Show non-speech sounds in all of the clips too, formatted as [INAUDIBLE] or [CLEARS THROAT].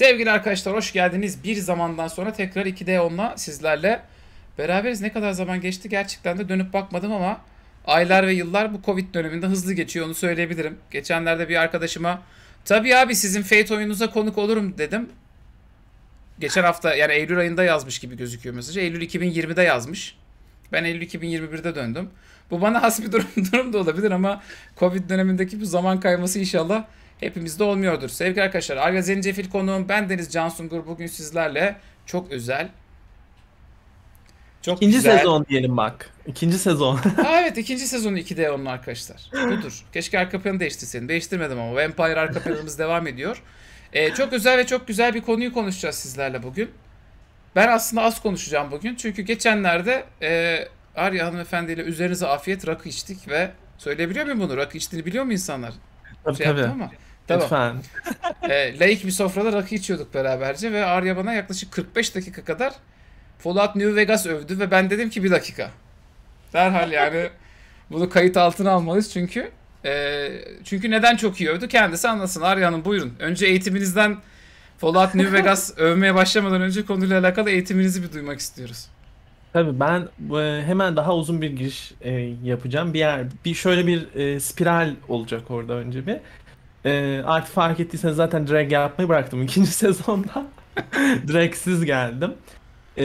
Sevgili arkadaşlar hoş geldiniz. Bir zamandan sonra tekrar 2D10'la sizlerle beraberiz. Ne kadar zaman geçti gerçekten de dönüp bakmadım ama aylar ve yıllar bu Covid döneminde hızlı geçiyor onu söyleyebilirim. Geçenlerde bir arkadaşıma tabii abi sizin Fate oyununuza konuk olurum dedim. Geçen hafta yani Eylül ayında yazmış gibi gözüküyor mesajı. Eylül 2020'de yazmış. Ben Eylül 2021'de döndüm. Bu bana has bir durum, [LAUGHS] durum da olabilir ama Covid dönemindeki bu zaman kayması inşallah hepimizde olmuyordur. Sevgili arkadaşlar Arga Zencefil konuğum ben Deniz Cansungur bugün sizlerle çok özel çok ikinci güzel. sezon diyelim bak. İkinci sezon. [LAUGHS] ha, evet ikinci sezon 2D onun arkadaşlar. Budur. Keşke arka planı değiştirseydin. Değiştirmedim ama Vampire arka planımız devam ediyor. Ee, çok özel ve çok güzel bir konuyu konuşacağız sizlerle bugün. Ben aslında az konuşacağım bugün. Çünkü geçenlerde e, Arya Hanımefendi ile üzerinize afiyet rakı içtik ve söyleyebiliyor muyum bunu? Rakı içtiğini biliyor mu insanlar? Tabii şey tabii. Ama. Tamam. Lütfen. e, ee, laik bir sofrada rakı içiyorduk beraberce ve Arya bana yaklaşık 45 dakika kadar Fallout New Vegas övdü ve ben dedim ki bir dakika. Derhal yani [LAUGHS] bunu kayıt altına almalıyız çünkü. E, çünkü neden çok iyi övdü kendisi anlasın. Arya Hanım buyurun. Önce eğitiminizden Fallout New Vegas [LAUGHS] övmeye başlamadan önce konuyla alakalı eğitiminizi bir duymak istiyoruz. Tabii ben e, hemen daha uzun bir giriş e, yapacağım. Bir yer, bir şöyle bir e, spiral olacak orada önce bir. E, artık fark ettiyseniz zaten drag yapmayı bıraktım [LAUGHS] ikinci sezonda. [LAUGHS] Dragsiz geldim. E,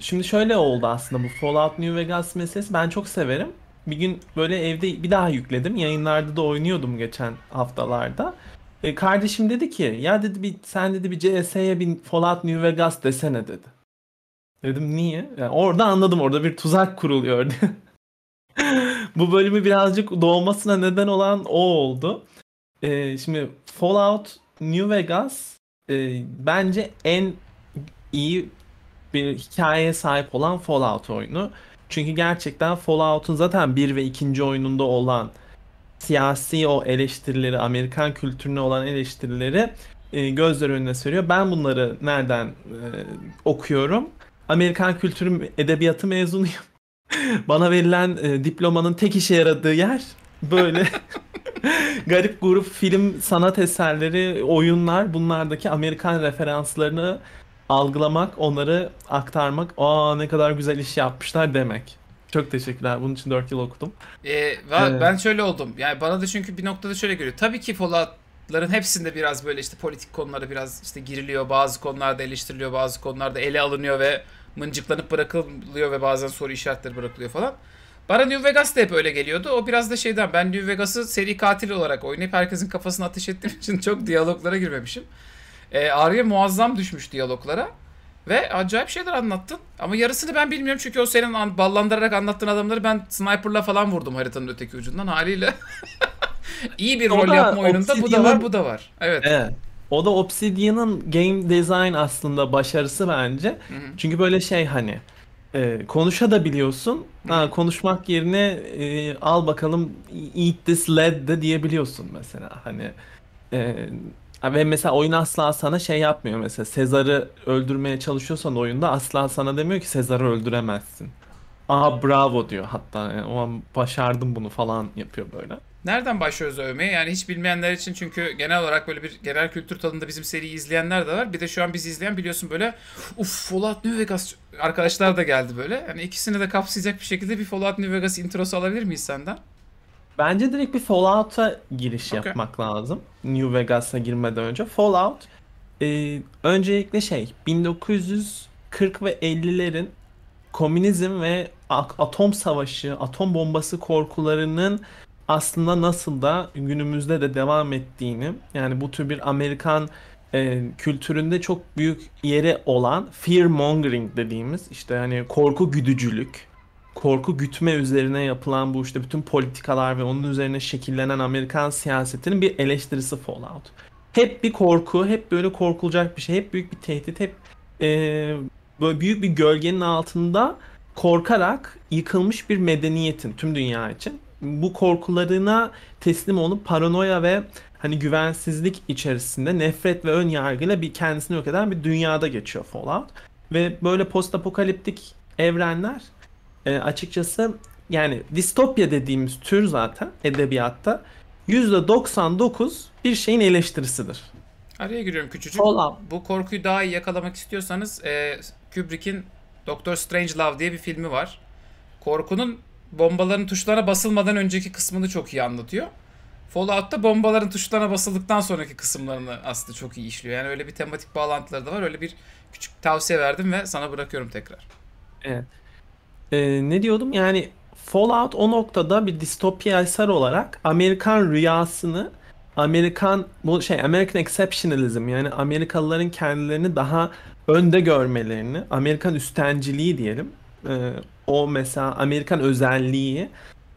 şimdi şöyle oldu aslında bu Fallout New Vegas meselesi. Ben çok severim. Bir gün böyle evde bir daha yükledim. Yayınlarda da oynuyordum geçen haftalarda. E, kardeşim dedi ki ya dedi bir sen dedi bir CS'ye bir Fallout New Vegas desene dedi. Dedim niye? Yani orada anladım orada bir tuzak kuruluyor. [LAUGHS] Bu bölümü birazcık doğmasına neden olan o oldu. Ee, şimdi Fallout New Vegas e, bence en iyi bir hikayeye sahip olan Fallout oyunu. Çünkü gerçekten Fallout'un zaten 1 ve 2. oyununda olan siyasi o eleştirileri, Amerikan kültürüne olan eleştirileri e, gözler önüne seriyor. Ben bunları nereden e, okuyorum? Amerikan kültürü edebiyatı mezunuyum. [LAUGHS] Bana verilen e, diplomanın tek işe yaradığı yer böyle [LAUGHS] [LAUGHS] garip grup film, sanat eserleri, oyunlar bunlardaki Amerikan referanslarını algılamak, onları aktarmak. Aa ne kadar güzel iş yapmışlar demek. Çok teşekkürler. Bunun için 4 yıl okudum. Ee, ben, ee, ben şöyle oldum. Yani bana da çünkü bir noktada şöyle geliyor Tabii ki Fallout'ların hepsinde biraz böyle işte politik konulara biraz işte giriliyor. Bazı konularda eleştiriliyor, bazı konularda ele alınıyor ve mıncıklanıp bırakılıyor ve bazen soru işaretleri bırakılıyor falan. Bana New Vegas da hep öyle geliyordu. O biraz da şeyden ben New Vegas'ı seri katil olarak oynayıp herkesin kafasını ateş ettiğim için [LAUGHS] çok diyaloglara girmemişim. E, Arya muazzam düşmüş diyaloglara. Ve acayip şeyler anlattın. Ama yarısını ben bilmiyorum çünkü o senin an, ballandırarak anlattığın adamları ben sniper'la falan vurdum haritanın öteki ucundan haliyle. [LAUGHS] İyi bir rol yapma oyununda bu da var bu da var. Evet. evet. O da Obsidian'ın game design aslında başarısı bence. Hı-hı. Çünkü böyle şey hani e, ee, konuşa da biliyorsun. Ha, konuşmak yerine e, al bakalım eat this lead de diyebiliyorsun mesela. Hani e, ve mesela oyun asla sana şey yapmıyor mesela. Sezar'ı öldürmeye çalışıyorsan oyunda asla sana demiyor ki Sezar'ı öldüremezsin. Aa bravo diyor hatta yani, o an başardım bunu falan yapıyor böyle. Nereden başlıyoruz övmeye? Yani hiç bilmeyenler için çünkü genel olarak böyle bir genel kültür tadında bizim seriyi izleyenler de var. Bir de şu an bizi izleyen biliyorsun böyle uff Fallout New Vegas arkadaşlar da geldi böyle. Yani ikisini de kapsayacak bir şekilde bir Fallout New Vegas introsu alabilir miyiz senden? Bence direkt bir Fallout'a giriş okay. yapmak lazım. New Vegas'a girmeden önce. Fallout e, öncelikle şey 1940 ve 50'lerin komünizm ve atom savaşı, atom bombası korkularının aslında nasıl da günümüzde de devam ettiğini yani bu tür bir Amerikan e, kültüründe çok büyük yeri olan fear mongering dediğimiz işte hani korku güdücülük, korku gütme üzerine yapılan bu işte bütün politikalar ve onun üzerine şekillenen Amerikan siyasetinin bir eleştirisi Fallout. Hep bir korku, hep böyle korkulacak bir şey, hep büyük bir tehdit, hep e, böyle büyük bir gölgenin altında korkarak yıkılmış bir medeniyetin tüm dünya için bu korkularına teslim olup paranoya ve hani güvensizlik içerisinde nefret ve ön yargıyla bir kendisini yok eden bir dünyada geçiyor Fallout. Ve böyle post apokaliptik evrenler e, açıkçası yani distopya dediğimiz tür zaten edebiyatta %99 bir şeyin eleştirisidir. Araya giriyorum küçücük. Fallout. Bu korkuyu daha iyi yakalamak istiyorsanız e, Kubrick'in Doctor Strange Love diye bir filmi var. Korkunun bombaların tuşlarına basılmadan önceki kısmını çok iyi anlatıyor. Fallout'ta bombaların tuşlarına basıldıktan sonraki kısımlarını aslında çok iyi işliyor. Yani öyle bir tematik bağlantıları da var. Öyle bir küçük tavsiye verdim ve sana bırakıyorum tekrar. Evet. Ee, ne diyordum? Yani Fallout o noktada bir distopya eser olarak Amerikan rüyasını Amerikan bu şey American exceptionalism yani Amerikalıların kendilerini daha önde görmelerini, Amerikan üstenciliği diyelim e, o mesela Amerikan özelliği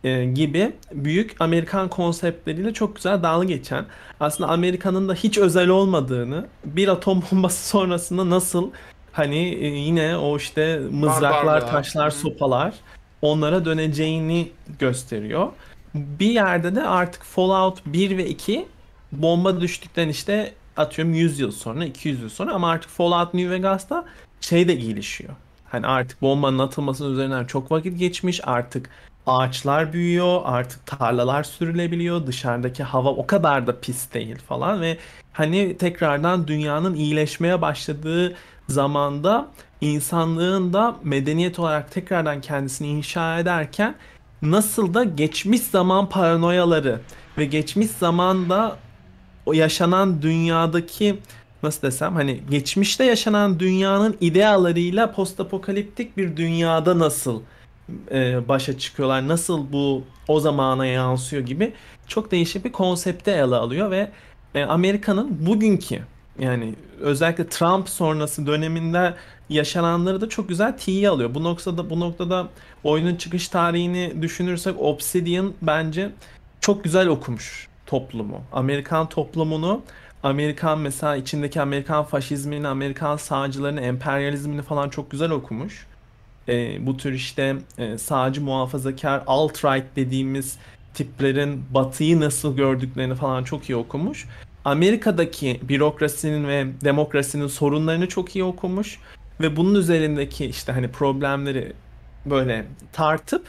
e, gibi büyük Amerikan konseptleriyle çok güzel dalga geçen aslında Amerika'nın da hiç özel olmadığını bir atom [LAUGHS] bombası sonrasında nasıl hani e, yine o işte mızraklar, taşlar, sopalar onlara döneceğini gösteriyor. Bir yerde de artık Fallout 1 ve 2 bomba düştükten işte atıyorum 100 yıl sonra, 200 yıl sonra ama artık Fallout New Vegas'ta şey de iyileşiyor. Hani artık bombanın atılmasının üzerinden çok vakit geçmiş. Artık ağaçlar büyüyor, artık tarlalar sürülebiliyor, dışarıdaki hava o kadar da pis değil falan ve hani tekrardan dünyanın iyileşmeye başladığı zamanda insanlığın da medeniyet olarak tekrardan kendisini inşa ederken nasıl da geçmiş zaman paranoyaları ve geçmiş zamanda o yaşanan dünyadaki nasıl desem hani geçmişte yaşanan dünyanın idealarıyla postapokaliptik bir dünyada nasıl e, başa çıkıyorlar, nasıl bu o zamana yansıyor gibi çok değişik bir konsepte ele alıyor ve e, Amerika'nın bugünkü yani özellikle Trump sonrası döneminde yaşananları da çok güzel tiye alıyor. Bu noktada bu noktada oyunun çıkış tarihini düşünürsek Obsidian bence çok güzel okumuş toplumu. Amerikan toplumunu Amerikan mesela içindeki Amerikan faşizmini, Amerikan sağcılarını, emperyalizmini falan çok güzel okumuş. E, bu tür işte e, sağcı muhafazakar alt-right dediğimiz tiplerin batıyı nasıl gördüklerini falan çok iyi okumuş. Amerika'daki bürokrasinin ve demokrasinin sorunlarını çok iyi okumuş ve bunun üzerindeki işte hani problemleri böyle tartıp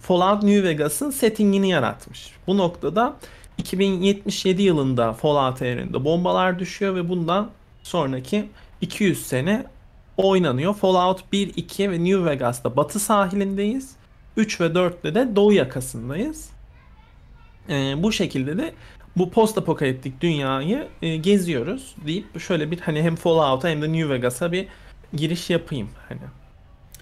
Fallout New Vegas'ın settingini yaratmış. Bu noktada 2077 yılında Fallout evreninde bombalar düşüyor ve bundan sonraki 200 sene oynanıyor. Fallout 1, 2 ve New Vegas'ta batı sahilindeyiz. 3 ve 4'te de doğu yakasındayız. Ee, bu şekilde de bu post apokaliptik dünyayı e, geziyoruz deyip şöyle bir hani hem Fallout'a hem de New Vegas'a bir giriş yapayım hani.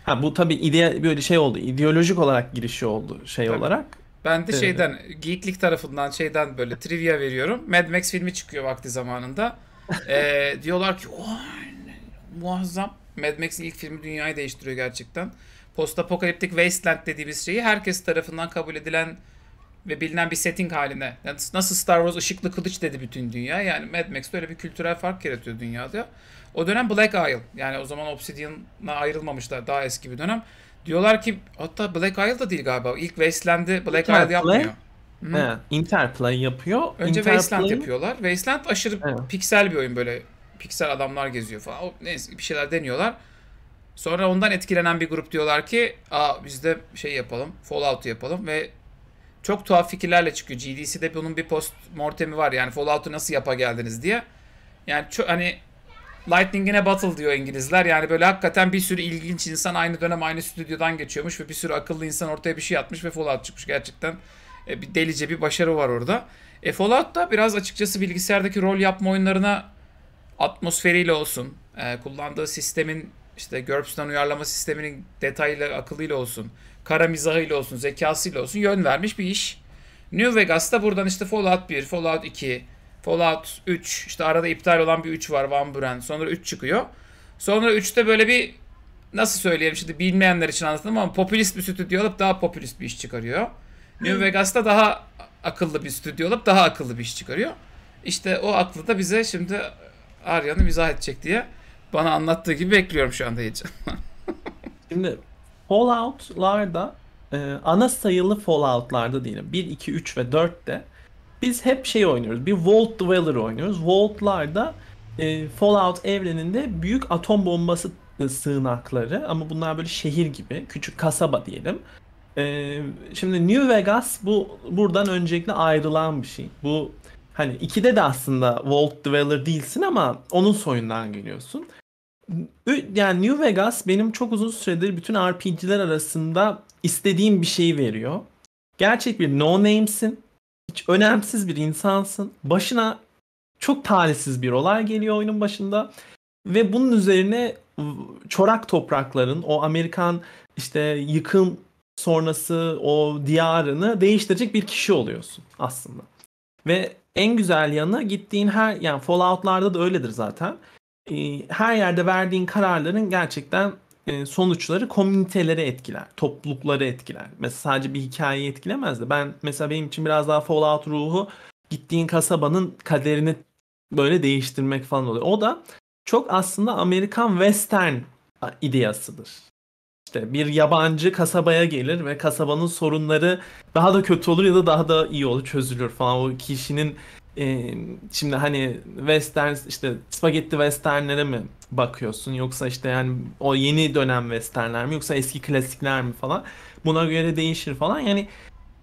Ha bu tabii ide böyle şey oldu. ideolojik olarak girişi oldu şey tabii. olarak. Ben de şeyden geeklik tarafından şeyden böyle trivia veriyorum. Mad Max filmi çıkıyor vakti zamanında. Ee, diyorlar ki muazzam. Mad Max'in ilk filmi dünyayı değiştiriyor gerçekten. Post Postapokaliptik Wasteland dediğimiz şeyi herkes tarafından kabul edilen ve bilinen bir setting haline. Yani nasıl Star Wars ışıklı kılıç dedi bütün dünya. Yani Mad Max'te böyle bir kültürel fark yaratıyor dünyada. O dönem Black Isle. Yani o zaman Obsidian'a ayrılmamışlar. Daha eski bir dönem. Diyorlar ki hatta Black Isle da değil galiba. İlk Wasteland'i Black Interplay. Isle yapmıyor. Hı. Interplay yapıyor. Önce Interplay... Wasteland yapıyorlar. Wasteland aşırı He. piksel bir oyun böyle. Piksel adamlar geziyor falan. neyse bir şeyler deniyorlar. Sonra ondan etkilenen bir grup diyorlar ki Aa, biz de şey yapalım Fallout yapalım ve çok tuhaf fikirlerle çıkıyor. GDC'de bunun bir post mortemi var yani Fallout'u nasıl yapa geldiniz diye. Yani ço- hani Lightning'ine Battle diyor İngilizler. Yani böyle hakikaten bir sürü ilginç insan aynı dönem aynı stüdyodan geçiyormuş ve bir sürü akıllı insan ortaya bir şey atmış ve Fallout çıkmış. Gerçekten e, bir delice bir başarı var orada. E, Fallout da biraz açıkçası bilgisayardaki rol yapma oyunlarına atmosferiyle olsun, e, kullandığı sistemin işte GURPS'tan uyarlama sisteminin detaylı akılıyla olsun, kara mizahıyla olsun, zekasıyla olsun yön vermiş bir iş. New Vegas'ta buradan işte Fallout 1, Fallout 2, Fallout 3 işte arada iptal olan bir 3 var Van Buren. Sonra 3 çıkıyor. Sonra 3'te böyle bir nasıl söyleyeyim şimdi bilmeyenler için anlatayım ama popülist bir stüdyo alıp daha popülist bir iş çıkarıyor. New Vegas'ta daha akıllı bir stüdyo alıp daha akıllı bir iş çıkarıyor. İşte o aklı da bize şimdi Arya'nı mizah edecek diye bana anlattığı gibi bekliyorum şu anda heyecanla. [LAUGHS] şimdi Fallout'larda e, ana sayılı Fallout'larda diyelim 1, 2, 3 ve 4'te biz hep şey oynuyoruz. Bir Vault Dweller oynuyoruz. Vault'larda e, Fallout evreninde büyük atom bombası sığınakları ama bunlar böyle şehir gibi küçük kasaba diyelim. E, şimdi New Vegas bu buradan öncelikle ayrılan bir şey. Bu hani ikide de aslında Vault Dweller değilsin ama onun soyundan geliyorsun. Yani New Vegas benim çok uzun süredir bütün RPG'ler arasında istediğim bir şeyi veriyor. Gerçek bir no name'sin hiç önemsiz bir insansın. Başına çok talihsiz bir olay geliyor oyunun başında. Ve bunun üzerine çorak toprakların o Amerikan işte yıkım sonrası o diyarını değiştirecek bir kişi oluyorsun aslında. Ve en güzel yanı gittiğin her yani Fallout'larda da öyledir zaten. Ee, her yerde verdiğin kararların gerçekten e, sonuçları komünitelere etkiler, toplulukları etkiler. Mesela sadece bir hikaye etkilemez de ben mesela benim için biraz daha Fallout ruhu gittiğin kasabanın kaderini böyle değiştirmek falan oluyor. O da çok aslında Amerikan western ideyasıdır. İşte bir yabancı kasabaya gelir ve kasabanın sorunları daha da kötü olur ya da daha da iyi olur, çözülür falan. O kişinin e, şimdi hani western işte spagetti westernlere mi bakıyorsun yoksa işte yani o yeni dönem westernler mi yoksa eski klasikler mi falan buna göre değişir falan yani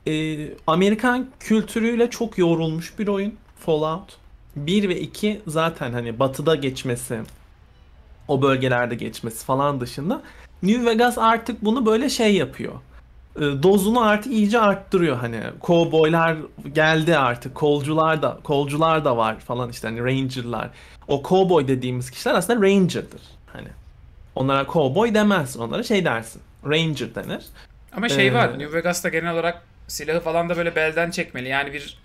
e, Amerikan kültürüyle çok yorulmuş bir oyun Fallout 1 ve 2 zaten hani batıda geçmesi o bölgelerde geçmesi falan dışında New Vegas artık bunu böyle şey yapıyor e, dozunu artık iyice arttırıyor hani kovboylar geldi artık kolcular da kolcular da var falan işte hani rangerlar o kovboy dediğimiz kişiler aslında ranger'dır hani onlara kovboy demezsin onlara şey dersin ranger denir ama şey ee, var New Vegas'ta genel olarak silahı falan da böyle belden çekmeli yani bir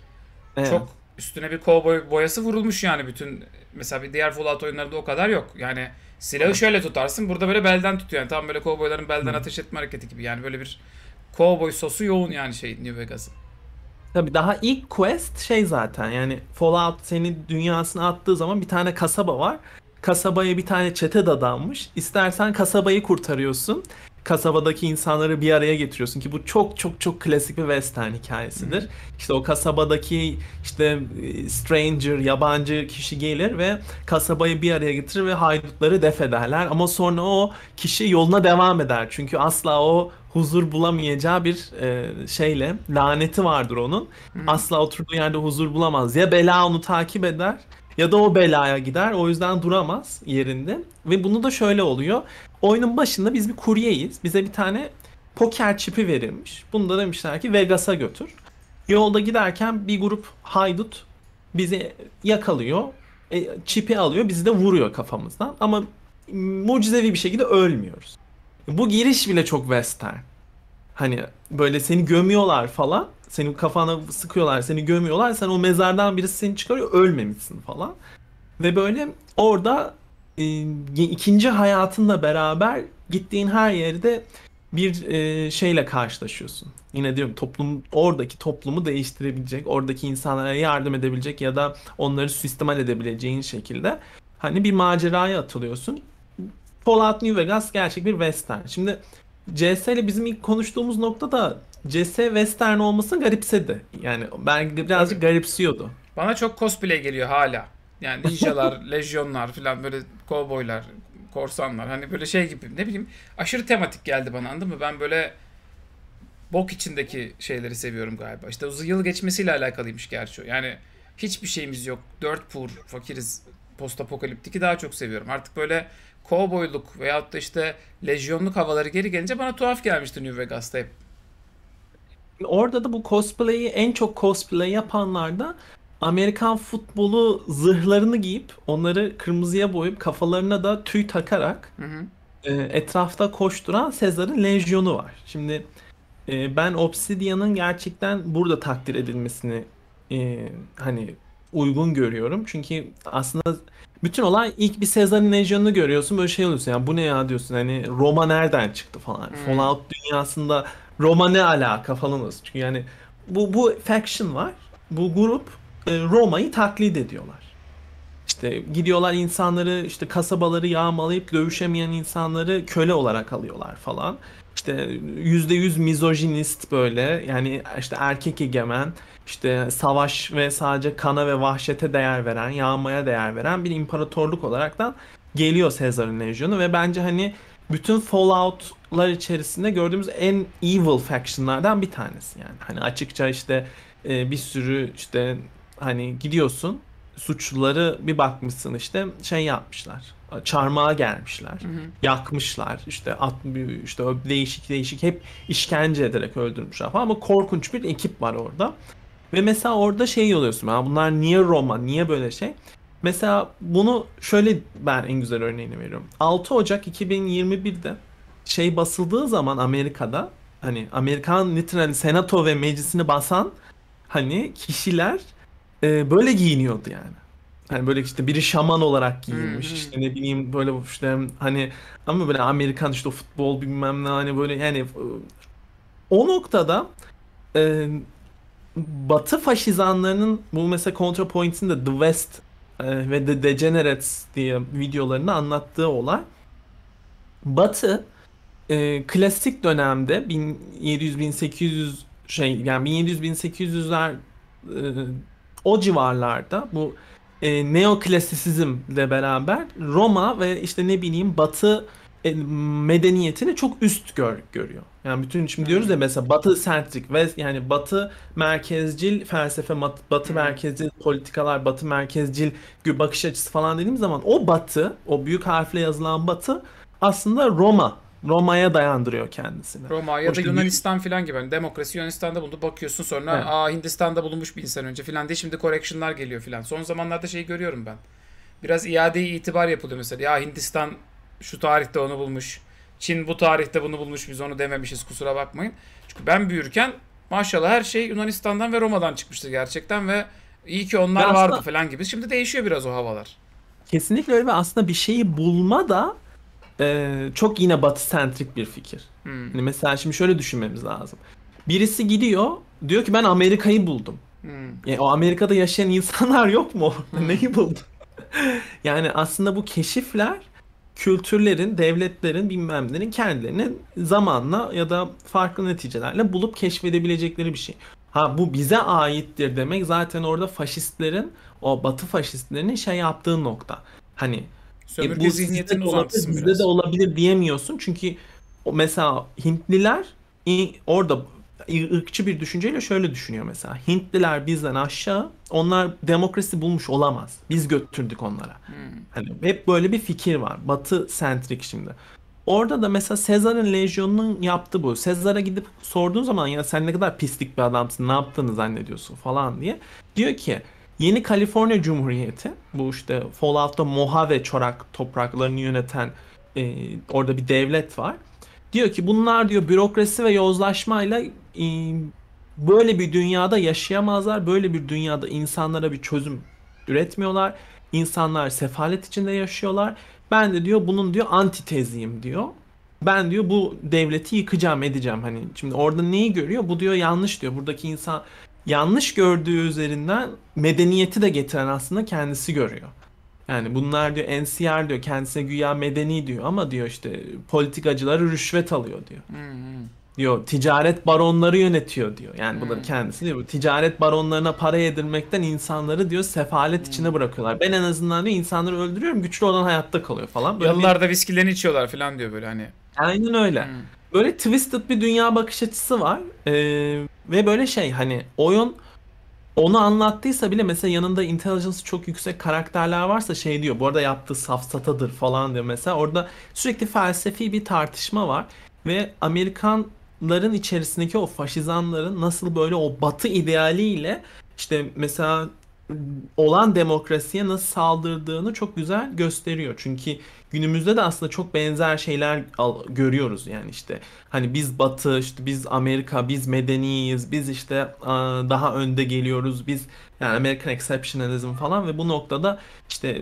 evet. çok üstüne bir kovboy boyası vurulmuş yani bütün mesela bir diğer Fallout oyunlarında o kadar yok yani silahı şöyle tutarsın burada böyle belden tutuyor yani tam böyle kovboyların belden ateş etme hareketi gibi yani böyle bir Cowboy sosu yoğun yani şey New Vegas'ın. Tabii daha ilk quest şey zaten yani Fallout seni dünyasına attığı zaman bir tane kasaba var. Kasabaya bir tane çete dadanmış. İstersen kasabayı kurtarıyorsun kasabadaki insanları bir araya getiriyorsun ki bu çok çok çok klasik bir western hikayesidir. Hmm. İşte o kasabadaki işte e, stranger, yabancı kişi gelir ve kasabayı bir araya getirir ve haydutları def ederler. Ama sonra o kişi yoluna devam eder. Çünkü asla o huzur bulamayacağı bir e, şeyle laneti vardır onun. Hmm. Asla oturduğu yerde huzur bulamaz. Ya bela onu takip eder ya da o belaya gider. O yüzden duramaz yerinde. Ve bunu da şöyle oluyor. Oyunun başında biz bir kuryeyiz. Bize bir tane poker çipi verilmiş. Bunu da demişler ki Vegas'a götür. Yolda giderken bir grup haydut bizi yakalıyor. E, çipi alıyor bizi de vuruyor kafamızdan. Ama mucizevi bir şekilde ölmüyoruz. Bu giriş bile çok western. Hani böyle seni gömüyorlar falan. Senin kafana sıkıyorlar, seni gömüyorlar. Sen o mezardan birisi seni çıkarıyor, ölmemişsin falan. Ve böyle orada e, ikinci hayatınla beraber gittiğin her yerde bir e, şeyle karşılaşıyorsun. Yine diyorum toplum oradaki toplumu değiştirebilecek, oradaki insanlara yardım edebilecek ya da onları suistimal edebileceğin şekilde hani bir maceraya atılıyorsun. Fallout New Vegas gerçek bir western. Şimdi CS ile bizim ilk konuştuğumuz nokta da CS western olması garipsedi. Yani ben birazcık garipsiyordu. Bana çok cosplay geliyor hala. Yani ninjalar, [LAUGHS] lejyonlar falan böyle kovboylar, korsanlar hani böyle şey gibi ne bileyim aşırı tematik geldi bana anladın mı? Ben böyle bok içindeki şeyleri seviyorum galiba. İşte uzun yıl geçmesiyle alakalıymış gerçi o. Yani hiçbir şeyimiz yok. Dört pur fakiriz postapokaliptiki daha çok seviyorum. Artık böyle kovboyluk veyahut da işte lejyonluk havaları geri gelince bana tuhaf gelmişti New Vegas'ta hep. Orada da bu cosplay'i en çok cosplay yapanlarda Amerikan futbolu zırhlarını giyip onları kırmızıya boyup, kafalarına da tüy takarak hı hı. E, etrafta koşturan Sezar'ın lejyonu var. Şimdi e, ben Obsidian'ın gerçekten burada takdir edilmesini e, hani uygun görüyorum. Çünkü aslında bütün olay ilk bir Sezar'ın lejyonunu görüyorsun böyle şey oluyorsun Yani bu ne ya diyorsun hani Roma nereden çıktı falan. Hmm. Fallout dünyasında Roma ne alaka falan olsun. Çünkü yani bu, bu faction var. Bu grup e, Roma'yı taklit ediyorlar. İşte gidiyorlar insanları işte kasabaları yağmalayıp dövüşemeyen insanları köle olarak alıyorlar falan. İşte yüzde yüz mizojinist böyle yani işte erkek egemen işte savaş ve sadece kana ve vahşete değer veren, yağmaya değer veren bir imparatorluk olaraktan geliyor Caesar'ın lejyonu ve bence hani bütün Fallout'lar içerisinde gördüğümüz en evil faction'lardan bir tanesi yani. Hani açıkça işte e, bir sürü işte hani gidiyorsun suçluları bir bakmışsın işte şey yapmışlar. Çarmıha gelmişler. Hı hı. Yakmışlar. işte at, işte değişik değişik hep işkence ederek öldürmüşler falan. Ama korkunç bir ekip var orada. Ve mesela orada şey oluyorsun. Ya bunlar niye Roma? Niye böyle şey? Mesela bunu şöyle ben en güzel örneğini veriyorum. 6 Ocak 2021'de şey basıldığı zaman Amerika'da hani Amerikan literal senato ve meclisini basan hani kişiler e, böyle giyiniyordu yani. Hani böyle işte biri şaman olarak giyinmiş işte ne bileyim böyle işte hani ama böyle Amerikan işte futbol bilmem ne hani böyle yani e, o noktada e, Batı faşizanlarının bu mesela ContraPoint'in de The West e, ve The Degenerates diye videolarını anlattığı olay Batı e, klasik dönemde 1700-1800 şey yani 1700-1800'ler e, o civarlarda bu e, neoklasisizmle beraber Roma ve işte ne bileyim Batı e, medeniyetini çok üst gör, görüyor. Yani bütün şimdi diyoruz ya mesela Batı sentrik ve yani Batı merkezcil felsefe, Batı merkezcil politikalar, Batı merkezcil bakış açısı falan dediğimiz zaman o Batı, o büyük harfle yazılan Batı aslında Roma Roma'ya dayandırıyor kendisini. Roma ya da Yunanistan filan gibi. Hani demokrasi Yunanistan'da bulundu. Bakıyorsun sonra evet. aa Hindistan'da bulunmuş bir insan önce filan diye şimdi correction'lar geliyor filan Son zamanlarda şey görüyorum ben. Biraz iadeye itibar yapılıyor mesela. Ya Hindistan şu tarihte onu bulmuş. Çin bu tarihte bunu bulmuş biz onu dememişiz kusura bakmayın. Çünkü ben büyürken maşallah her şey Yunanistan'dan ve Roma'dan çıkmıştı gerçekten ve iyi ki onlar ya vardı aslında... falan gibi. Şimdi değişiyor biraz o havalar. Kesinlikle öyle ve aslında bir şeyi bulma da e, çok yine batı sentrik bir fikir. Hmm. Yani mesela şimdi şöyle düşünmemiz lazım. Birisi gidiyor diyor ki ben Amerika'yı buldum. Hmm. Yani o Amerika'da yaşayan insanlar yok mu? [LAUGHS] Hmm. Neyi buldu? yani aslında bu keşifler kültürlerin, devletlerin, bilmem nelerin kendilerini zamanla ya da farklı neticelerle bulup keşfedebilecekleri bir şey. Ha bu bize aittir demek zaten orada faşistlerin, o batı faşistlerinin şey yaptığı nokta. Hani e, Sömürge e bu zihniyetinin de olabilir, bizde de olabilir diyemiyorsun. Çünkü mesela Hintliler orada ırkçı bir düşünceyle şöyle düşünüyor mesela. Hintliler bizden aşağı, onlar demokrasi bulmuş olamaz. Biz götürdük onlara. Hmm. Hani hep böyle bir fikir var. Batı sentrik şimdi. Orada da mesela Sezar'ın lejyonunun yaptı bu. Sezar'a gidip sorduğun zaman ya sen ne kadar pislik bir adamsın, ne yaptığını zannediyorsun falan diye. Diyor ki Yeni Kaliforniya Cumhuriyeti bu işte Fallout'ta Mojave çorak topraklarını yöneten e, orada bir devlet var. Diyor ki bunlar diyor bürokrasi ve yozlaşmayla e, böyle bir dünyada yaşayamazlar. Böyle bir dünyada insanlara bir çözüm üretmiyorlar. İnsanlar sefalet içinde yaşıyorlar. Ben de diyor bunun diyor antiteziyim diyor. Ben diyor bu devleti yıkacağım edeceğim hani şimdi orada neyi görüyor? Bu diyor yanlış diyor. Buradaki insan yanlış gördüğü üzerinden medeniyeti de getiren aslında kendisi görüyor. Yani bunlar diyor NCR diyor kendisine güya medeni diyor ama diyor işte politikacıları rüşvet alıyor diyor. Hmm. Diyor ticaret baronları yönetiyor diyor. Yani bunları hmm. kendisi diyor. Ticaret baronlarına para yedirmekten insanları diyor sefalet hmm. içine bırakıyorlar. Ben en azından diyor insanları öldürüyorum güçlü olan hayatta kalıyor falan. Böyle Yalılarda bir... viskilerini içiyorlar falan diyor böyle hani. Aynen öyle. Hmm böyle twisted bir dünya bakış açısı var. Ee, ve böyle şey hani oyun onu anlattıysa bile mesela yanında intelligence çok yüksek karakterler varsa şey diyor. Bu arada yaptığı safsatadır falan diyor mesela. Orada sürekli felsefi bir tartışma var. Ve Amerikanların içerisindeki o faşizanların nasıl böyle o batı idealiyle işte mesela olan demokrasiye nasıl saldırdığını çok güzel gösteriyor. Çünkü günümüzde de aslında çok benzer şeyler görüyoruz yani işte hani biz Batı, işte biz Amerika, biz medeniyiz, biz işte daha önde geliyoruz, biz yani American exceptionalism falan ve bu noktada işte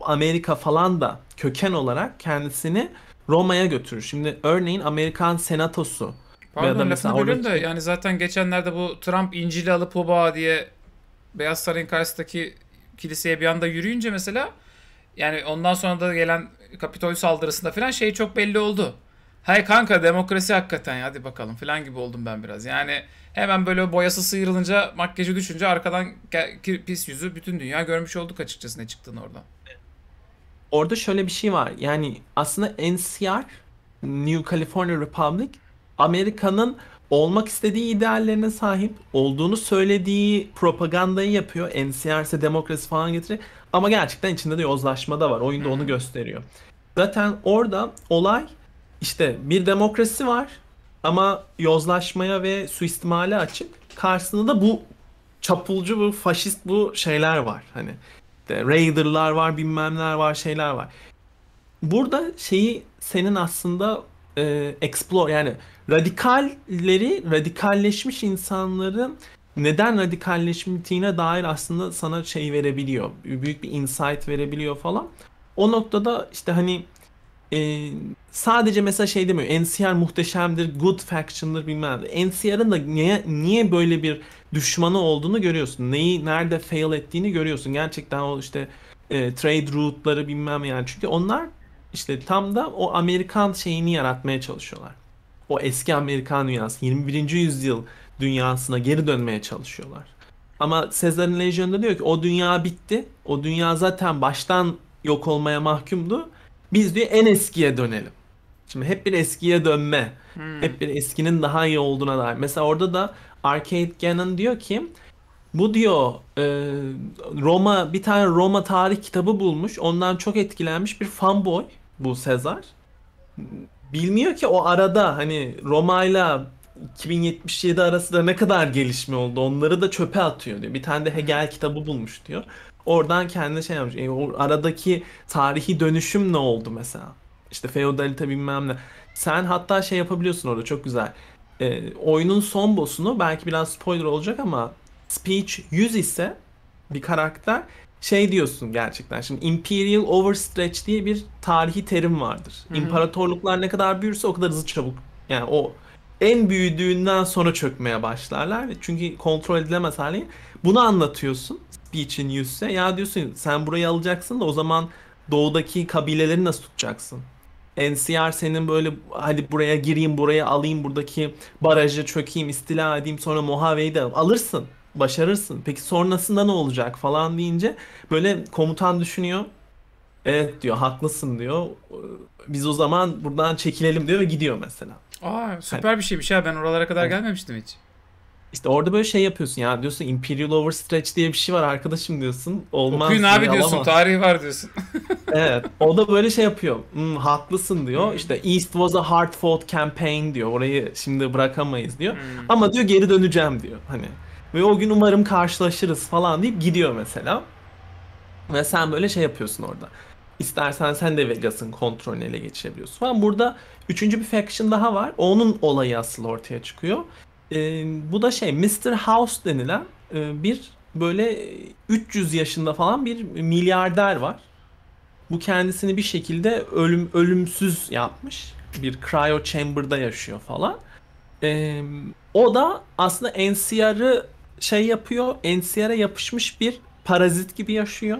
Amerika falan da köken olarak kendisini Roma'ya götürür. Şimdi örneğin Amerikan senatosu Pardon lafını bölüm de yani zaten geçenlerde bu Trump İncil'i alıp oba diye Beyaz Saray'ın karşısındaki kiliseye bir anda yürüyünce mesela yani ondan sonra da gelen Kapitol saldırısında falan şey çok belli oldu. Hay kanka demokrasi hakikaten ya, hadi bakalım falan gibi oldum ben biraz. Yani hemen böyle boyası sıyrılınca makyajı düşünce arkadan pis yüzü bütün dünya görmüş olduk açıkçası ne çıktığını oradan. Orada şöyle bir şey var yani aslında NCR New California Republic Amerika'nın olmak istediği ideallerine sahip, olduğunu söylediği propagandayı yapıyor. NCR'se demokrasi falan getiriyor. Ama gerçekten içinde de yozlaşma da var. Oyunda onu gösteriyor. Zaten orada olay işte bir demokrasi var ama yozlaşmaya ve suistimale açık. Karşısında da bu çapulcu, bu faşist bu şeyler var. Hani işte Raider'lar var, bilmemler var, şeyler var. Burada şeyi senin aslında e, explore yani radikalleri, radikalleşmiş insanların neden radikalleştiğine dair aslında sana şey verebiliyor. Büyük bir insight verebiliyor falan. O noktada işte hani e, sadece mesela şey demiyor. NCR muhteşemdir, good faction'dır bilmem. NCR'ın da niye, niye böyle bir düşmanı olduğunu görüyorsun. Neyi nerede fail ettiğini görüyorsun. Gerçekten o işte e, trade route'ları bilmem yani. Çünkü onlar işte tam da o Amerikan şeyini yaratmaya çalışıyorlar. O eski Amerikan dünyası, 21. yüzyıl dünyasına geri dönmeye çalışıyorlar. Ama Sezar'ın Legion'da diyor ki o dünya bitti. O dünya zaten baştan yok olmaya mahkumdu. Biz diyor en eskiye dönelim. Şimdi hep bir eskiye dönme. Hmm. Hep bir eskinin daha iyi olduğuna dair. Mesela orada da Arcade Gannon diyor ki bu diyor e, Roma bir tane Roma tarih kitabı bulmuş. Ondan çok etkilenmiş bir fanboy bu Sezar. Bilmiyor ki o arada hani Roma ile 2077 arasında ne kadar gelişme oldu onları da çöpe atıyor diyor. Bir tane de Hegel kitabı bulmuş diyor. Oradan kendi şey yapmış. E, o aradaki tarihi dönüşüm ne oldu mesela? İşte feodalite bilmem ne. Sen hatta şey yapabiliyorsun orada çok güzel. E, oyunun son boss'unu belki biraz spoiler olacak ama Speech 100 ise bir karakter şey diyorsun gerçekten. Şimdi imperial overstretch diye bir tarihi terim vardır. Hı-hı. İmparatorluklar ne kadar büyürse o kadar hızlı çabuk yani o en büyüdüğünden sonra çökmeye başlarlar. Çünkü kontrol edilemez hali. Bunu anlatıyorsun speech'in yüzse. Ya diyorsun sen burayı alacaksın da o zaman doğudaki kabileleri nasıl tutacaksın? NCR senin böyle hadi buraya gireyim buraya alayım buradaki barajı çökeyim istila edeyim sonra Mojave'yi de alırsın başarırsın. Peki sonrasında ne olacak falan deyince böyle komutan düşünüyor. Evet diyor haklısın diyor. Biz o zaman buradan çekilelim diyor ve gidiyor mesela. Aa hani süper hani, bir şeymiş ha ben oralara kadar evet. gelmemiştim hiç. İşte orada böyle şey yapıyorsun ya diyorsun Imperial Overstretch diye bir şey var arkadaşım diyorsun. Olmaz. Okuyun abi diyorsun alamaz. tarihi var diyorsun. [LAUGHS] evet o da böyle şey yapıyor. Hmm, haklısın diyor. Hmm. İşte East was a hard fought campaign diyor. Orayı şimdi bırakamayız diyor. Hmm. Ama diyor geri döneceğim diyor. Hani ve o gün umarım karşılaşırız falan deyip gidiyor mesela. Ve sen böyle şey yapıyorsun orada. İstersen sen de Vegas'ın kontrolüne ele geçirebiliyorsun falan. Burada üçüncü bir faction daha var. Onun olayı asıl ortaya çıkıyor. Ee, bu da şey Mr. House denilen e, bir böyle 300 yaşında falan bir milyarder var. Bu kendisini bir şekilde ölüm ölümsüz yapmış. Bir cryo chamber'da yaşıyor falan. Ee, o da aslında NCR'ı şey yapıyor. NCR'e yapışmış bir parazit gibi yaşıyor.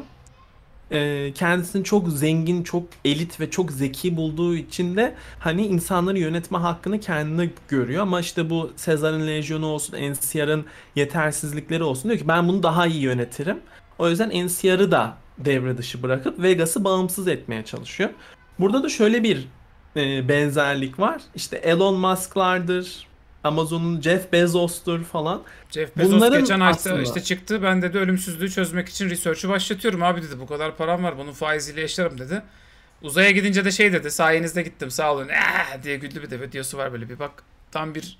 Ee, kendisini çok zengin, çok elit ve çok zeki bulduğu için de hani insanları yönetme hakkını kendine görüyor. Ama işte bu Sezar'ın lejyonu olsun, NCR'ın yetersizlikleri olsun diyor ki ben bunu daha iyi yönetirim. O yüzden NCR'ı da devre dışı bırakıp Vegas'ı bağımsız etmeye çalışıyor. Burada da şöyle bir e, benzerlik var. İşte Elon Musk'lardır, Amazon'un Jeff Bezos'tur falan. Jeff Bezos Bunların geçen hafta aslında... işte çıktı. Ben dedi ölümsüzlüğü çözmek için research'ı başlatıyorum abi dedi. Bu kadar param var. Bunun faiziyle yaşarım dedi. Uzaya gidince de şey dedi. Sayenizde gittim sağ olun. Ee, diye güldü bir de. Videosu var böyle bir bak. Tam bir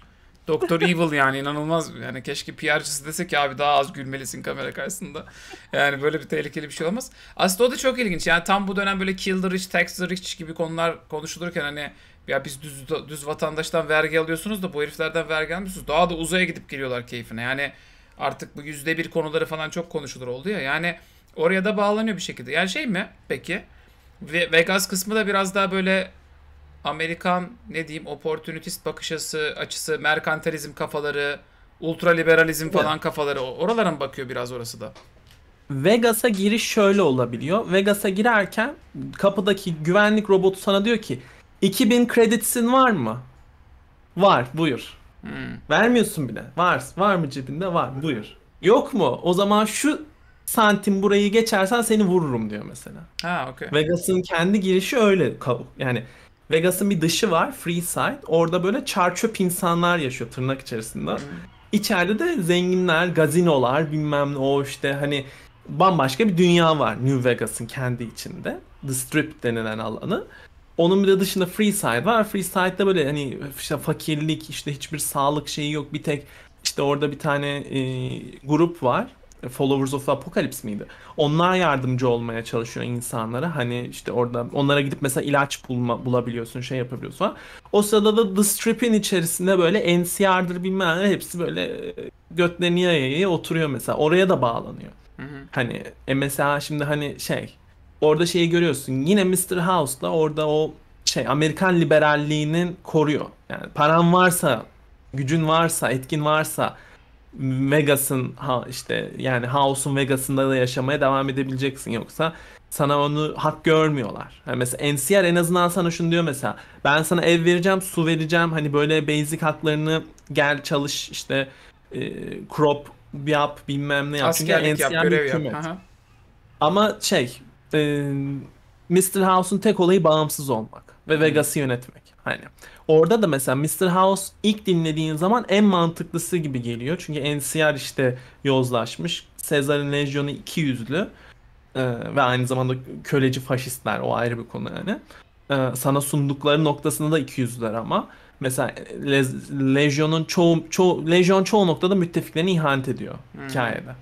Doktor [LAUGHS] Evil yani inanılmaz. Yani keşke PR'cısı dese ki abi daha az gülmelisin kamera karşısında. Yani böyle bir tehlikeli bir şey olmaz. Aslında o da çok ilginç. Yani tam bu dönem böyle Kill the Rich, Tax the Rich gibi konular konuşulurken hani ya biz düz, düz vatandaştan vergi alıyorsunuz da bu heriflerden vergi almıyorsunuz. Daha da uzaya gidip geliyorlar keyfine. Yani artık bu yüzde bir konuları falan çok konuşulur oldu ya. Yani oraya da bağlanıyor bir şekilde. Yani şey mi peki? Vegas kısmı da biraz daha böyle Amerikan ne diyeyim opportunist bakış açısı, açısı merkantilizm kafaları, ultraliberalizm falan kafaları oralara mı bakıyor biraz orası da? Vegas'a giriş şöyle olabiliyor. Vegas'a girerken kapıdaki güvenlik robotu sana diyor ki 2000 kreditsin var mı? Var buyur. Hmm. Vermiyorsun bile. Var. Var mı cebinde? Var. Buyur. Yok mu? O zaman şu santim burayı geçersen seni vururum diyor mesela. Ha okey. Vegas'ın kendi girişi öyle kabuk. Yani Vegas'ın bir dışı var. Free side. Orada böyle çarçöp insanlar yaşıyor tırnak içerisinde. Hmm. İçeride de zenginler, gazinolar bilmem ne o işte hani bambaşka bir dünya var New Vegas'ın kendi içinde. The Strip denilen alanı. Onun bir de dışında Freeside var. Freeside'da böyle hani işte fakirlik, işte hiçbir sağlık şeyi yok. Bir tek işte orada bir tane e, grup var. Followers of Apocalypse miydi? Onlar yardımcı olmaya çalışıyor insanlara. Hani işte orada onlara gidip mesela ilaç bulma, bulabiliyorsun, şey yapabiliyorsun. O sırada da The Strip'in içerisinde böyle NCR'dır bilmem ne hepsi böyle e, götlerini yayaya oturuyor mesela. Oraya da bağlanıyor. Hı hı. Hani e mesela şimdi hani şey Orada şeyi görüyorsun. Yine Mr. da orada o şey Amerikan liberalliğinin koruyor. Yani paran varsa, gücün varsa, etkin varsa Vegas'ın ha işte yani House'un Vegas'ında da yaşamaya devam edebileceksin yoksa sana onu hak görmüyorlar. Yani mesela NCR en azından sana şunu diyor mesela ben sana ev vereceğim, su vereceğim hani böyle basic haklarını gel çalış işte e, crop yap bilmem ne yap. Askerlik NCR yap, görev yap. Ama şey e, Mr. House'un tek olayı bağımsız olmak ve Vegas'ı yönetmek. Hani orada da mesela Mr. House ilk dinlediğin zaman en mantıklısı gibi geliyor. Çünkü NCR işte yozlaşmış. Sezar'ın lejyonu iki yüzlü ee, ve aynı zamanda köleci faşistler o ayrı bir konu yani. Ee, sana sundukları noktasında da iki yüzlüler ama mesela Le- lejyonun çoğu, çoğu lejyon çoğu noktada müttefiklerine ihanet ediyor hmm. hikayede.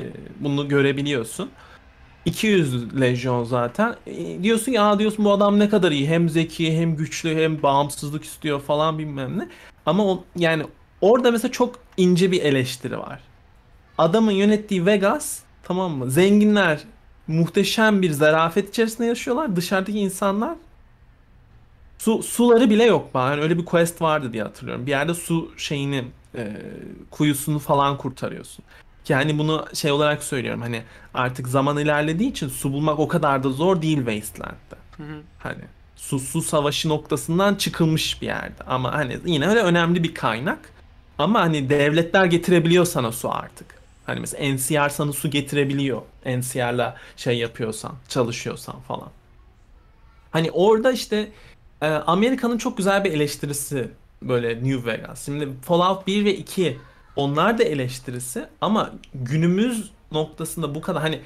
Ee, bunu görebiliyorsun. 200 lejyon zaten. E, diyorsun ya diyorsun bu adam ne kadar iyi. Hem zeki hem güçlü hem bağımsızlık istiyor falan bilmem ne. Ama o, yani orada mesela çok ince bir eleştiri var. Adamın yönettiği Vegas tamam mı? Zenginler muhteşem bir zarafet içerisinde yaşıyorlar. Dışarıdaki insanlar su suları bile yok. Yani öyle bir quest vardı diye hatırlıyorum. Bir yerde su şeyini e, kuyusunu falan kurtarıyorsun. Ki hani bunu şey olarak söylüyorum hani artık zaman ilerlediği için su bulmak o kadar da zor değil Wasteland'da. Hı hı. Hani su, su savaşı noktasından çıkılmış bir yerde. Ama hani yine öyle önemli bir kaynak. Ama hani devletler getirebiliyor sana su artık. Hani mesela NCR sana su getirebiliyor. NCR'la şey yapıyorsan, çalışıyorsan falan. Hani orada işte e, Amerika'nın çok güzel bir eleştirisi böyle New Vegas. Şimdi Fallout 1 ve 2 onlar da eleştirisi ama günümüz noktasında bu kadar hani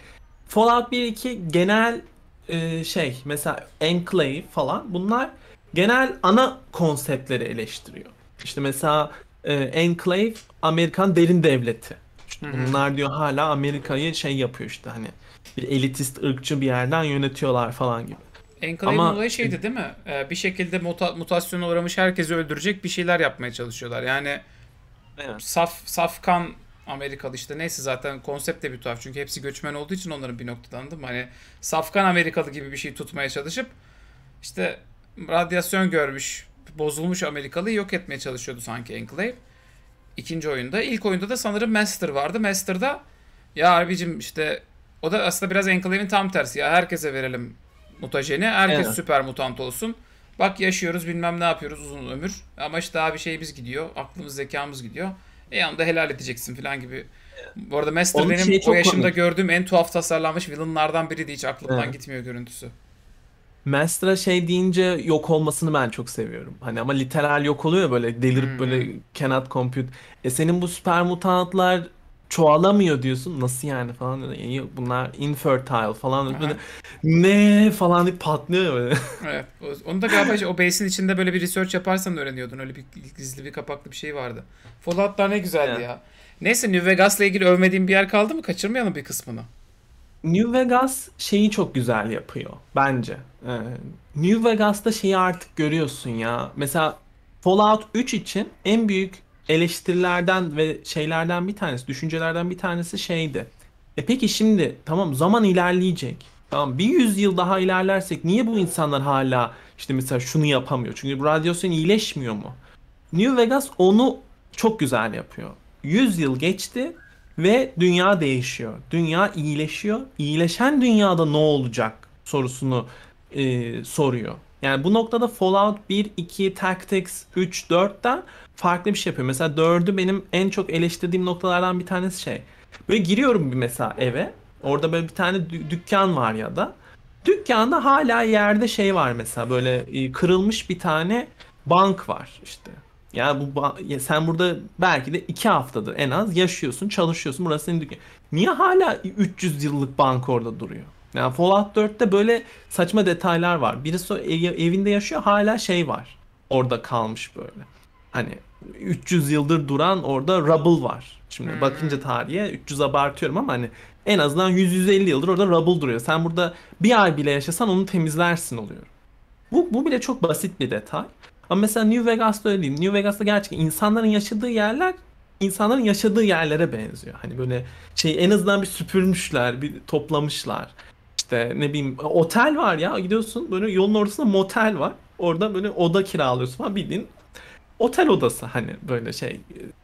Fallout 1 2 genel e, şey mesela Enclave falan bunlar genel ana konseptleri eleştiriyor. İşte mesela e, Enclave Amerikan derin devleti. bunlar diyor hala Amerika'yı şey yapıyor işte hani bir elitist ırkçı bir yerden yönetiyorlar falan gibi. Enclave'ın Ama... olayı şeydi değil mi? Ee, bir şekilde muta- mutasyona uğramış herkesi öldürecek bir şeyler yapmaya çalışıyorlar. Yani Aynen. Saf, Safkan Amerikalı işte neyse zaten konsept de bir tuhaf çünkü hepsi göçmen olduğu için onların bir noktadan değil mi? Hani Safkan Amerikalı gibi bir şey tutmaya çalışıp işte radyasyon görmüş, bozulmuş Amerikalıyı yok etmeye çalışıyordu sanki Enclave. İkinci oyunda. ilk oyunda da sanırım Master vardı. Master'da ya abicim işte o da aslında biraz Enclave'in tam tersi ya herkese verelim mutajeni. Herkes evet. süper mutant olsun. Bak yaşıyoruz bilmem ne yapıyoruz uzun ömür. Ama işte daha bir şeyimiz gidiyor. Aklımız zekamız gidiyor. E anda helal edeceksin falan gibi. Bu arada Master Onun benim o yaşımda komik. gördüğüm en tuhaf tasarlanmış villainlardan biriydi. Hiç aklımdan evet. gitmiyor görüntüsü. Master'a şey deyince yok olmasını ben çok seviyorum. Hani ama literal yok oluyor böyle delirip hmm. böyle cannot compute. E senin bu süper mutantlar çoğalamıyor diyorsun. Nasıl yani falan diyor. Yani yok bunlar infertile falan. Böyle, ne falan deyip patlıyor böyle. [LAUGHS] evet. Onu da galiba o base'in içinde böyle bir research yaparsan da öğreniyordun. Öyle bir gizli bir kapaklı bir şey vardı. Fallout'lar ne güzeldi evet. ya. Neyse New Vegas'la ilgili övmediğim bir yer kaldı mı? Kaçırmayalım bir kısmını. New Vegas şeyi çok güzel yapıyor bence. Ee, New Vegas'ta şeyi artık görüyorsun ya. Mesela Fallout 3 için en büyük eleştirilerden ve şeylerden bir tanesi, düşüncelerden bir tanesi şeydi. E peki şimdi tamam zaman ilerleyecek. Tamam bir yüzyıl daha ilerlersek niye bu insanlar hala işte mesela şunu yapamıyor? Çünkü bu radyasyon iyileşmiyor mu? New Vegas onu çok güzel yapıyor. Yüzyıl geçti ve dünya değişiyor. Dünya iyileşiyor. İyileşen dünyada ne olacak sorusunu e, soruyor. Yani bu noktada Fallout 1, 2, Tactics 3, 4'ten farklı bir şey yapıyor. Mesela 4'ü benim en çok eleştirdiğim noktalardan bir tanesi şey. Böyle giriyorum bir mesela eve. Orada böyle bir tane dü- dükkan var ya da. Dükkanda hala yerde şey var mesela böyle e, kırılmış bir tane bank var işte. Yani bu ya sen burada belki de iki haftadır en az yaşıyorsun, çalışıyorsun. Burası senin dükkan. Niye hala 300 yıllık bank orada duruyor? Yani Fallout 4'te böyle saçma detaylar var. Birisi evinde yaşıyor hala şey var. Orada kalmış böyle. Hani 300 yıldır duran orada rubble var. Şimdi hmm. bakınca tarihe 300 abartıyorum ama hani en azından 100-150 yıldır orada rubble duruyor. Sen burada bir ay bile yaşasan onu temizlersin oluyor. Bu, bu bile çok basit bir detay. Ama mesela New Vegas'ta öyle değil. New Vegas'ta gerçekten insanların yaşadığı yerler insanların yaşadığı yerlere benziyor. Hani böyle şey en azından bir süpürmüşler, bir toplamışlar işte ne bileyim otel var ya gidiyorsun böyle yolun ortasında motel var. Orada böyle oda kiralıyorsun falan bildiğin otel odası hani böyle şey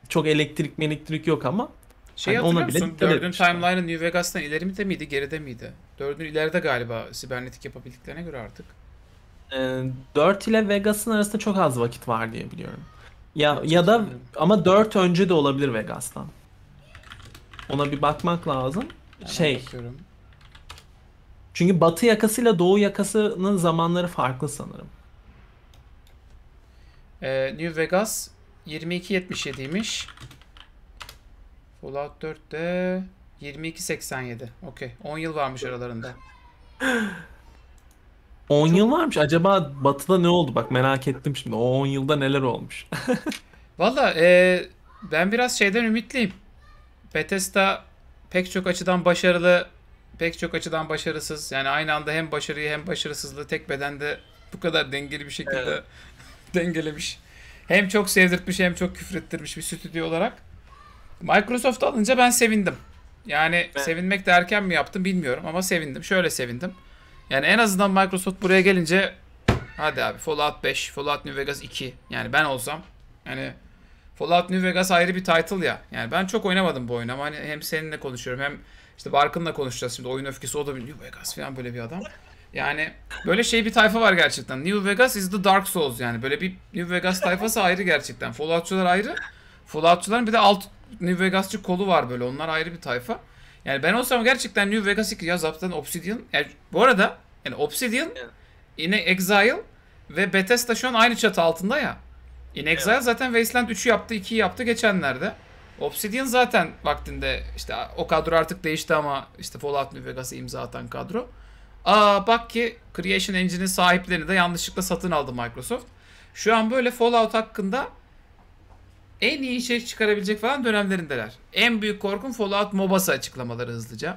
çok elektrik elektrik yok ama şey hani hatırlıyor musun? Dördün timeline'ı New Vegas'tan ileri mi de miydi geride miydi? Dördün ileride galiba sibernetik yapabildiklerine göre artık. E, ee, 4 ile Vegas'ın arasında çok az vakit var diye biliyorum. Ya evet, ya da sanırım. ama 4 önce de olabilir Vegas'tan. Ona bir bakmak lazım. Yani şey. Bakıyorum. Çünkü batı yakasıyla doğu yakasının zamanları farklı sanırım. Ee, New Vegas 22.77'ymiş. Fallout 4 de 22.87. Okey. 10 yıl varmış aralarında. 10 [GASPS] yıl varmış. Acaba batıda ne oldu? Bak merak ettim şimdi. O 10 yılda neler olmuş? [LAUGHS] Valla e, ben biraz şeyden ümitliyim. Bethesda pek çok açıdan başarılı pek çok açıdan başarısız. Yani aynı anda hem başarıyı hem başarısızlığı tek bedende bu kadar dengeli bir şekilde evet. [LAUGHS] dengelemiş. Hem çok sevdirtmiş hem çok küfrettirmiş bir stüdyo olarak. Microsoft alınca ben sevindim. Yani evet. sevinmek de erken mi yaptım bilmiyorum ama sevindim. Şöyle sevindim. Yani en azından Microsoft buraya gelince hadi abi Fallout 5, Fallout New Vegas 2. Yani ben olsam yani Fallout New Vegas ayrı bir title ya. Yani ben çok oynamadım bu oyunu ama hani hem seninle konuşuyorum hem işte Barkın'la konuşacağız şimdi oyun öfkesi o da New Vegas falan böyle bir adam. Yani böyle şey bir tayfa var gerçekten. New Vegas is the Dark Souls yani. Böyle bir New Vegas tayfası ayrı gerçekten. Falloutçular ayrı. Falloutçuların bir de alt New Vegas'çı kolu var böyle. Onlar ayrı bir tayfa. Yani ben olsam gerçekten New Vegas 2 ya zaten Obsidian. Yani bu arada yani Obsidian, In Exile ve Bethesda şu an aynı çatı altında ya. In Exile zaten Wasteland 3'ü yaptı, 2'yi yaptı geçenlerde. Obsidian zaten vaktinde işte o kadro artık değişti ama işte Fallout New Vegas'ı imza atan kadro. Aa bak ki Creation Engine'in sahiplerini de yanlışlıkla satın aldı Microsoft. Şu an böyle Fallout hakkında en iyi şey çıkarabilecek falan dönemlerindeler. En büyük korkum Fallout MOBA'sı açıklamaları hızlıca.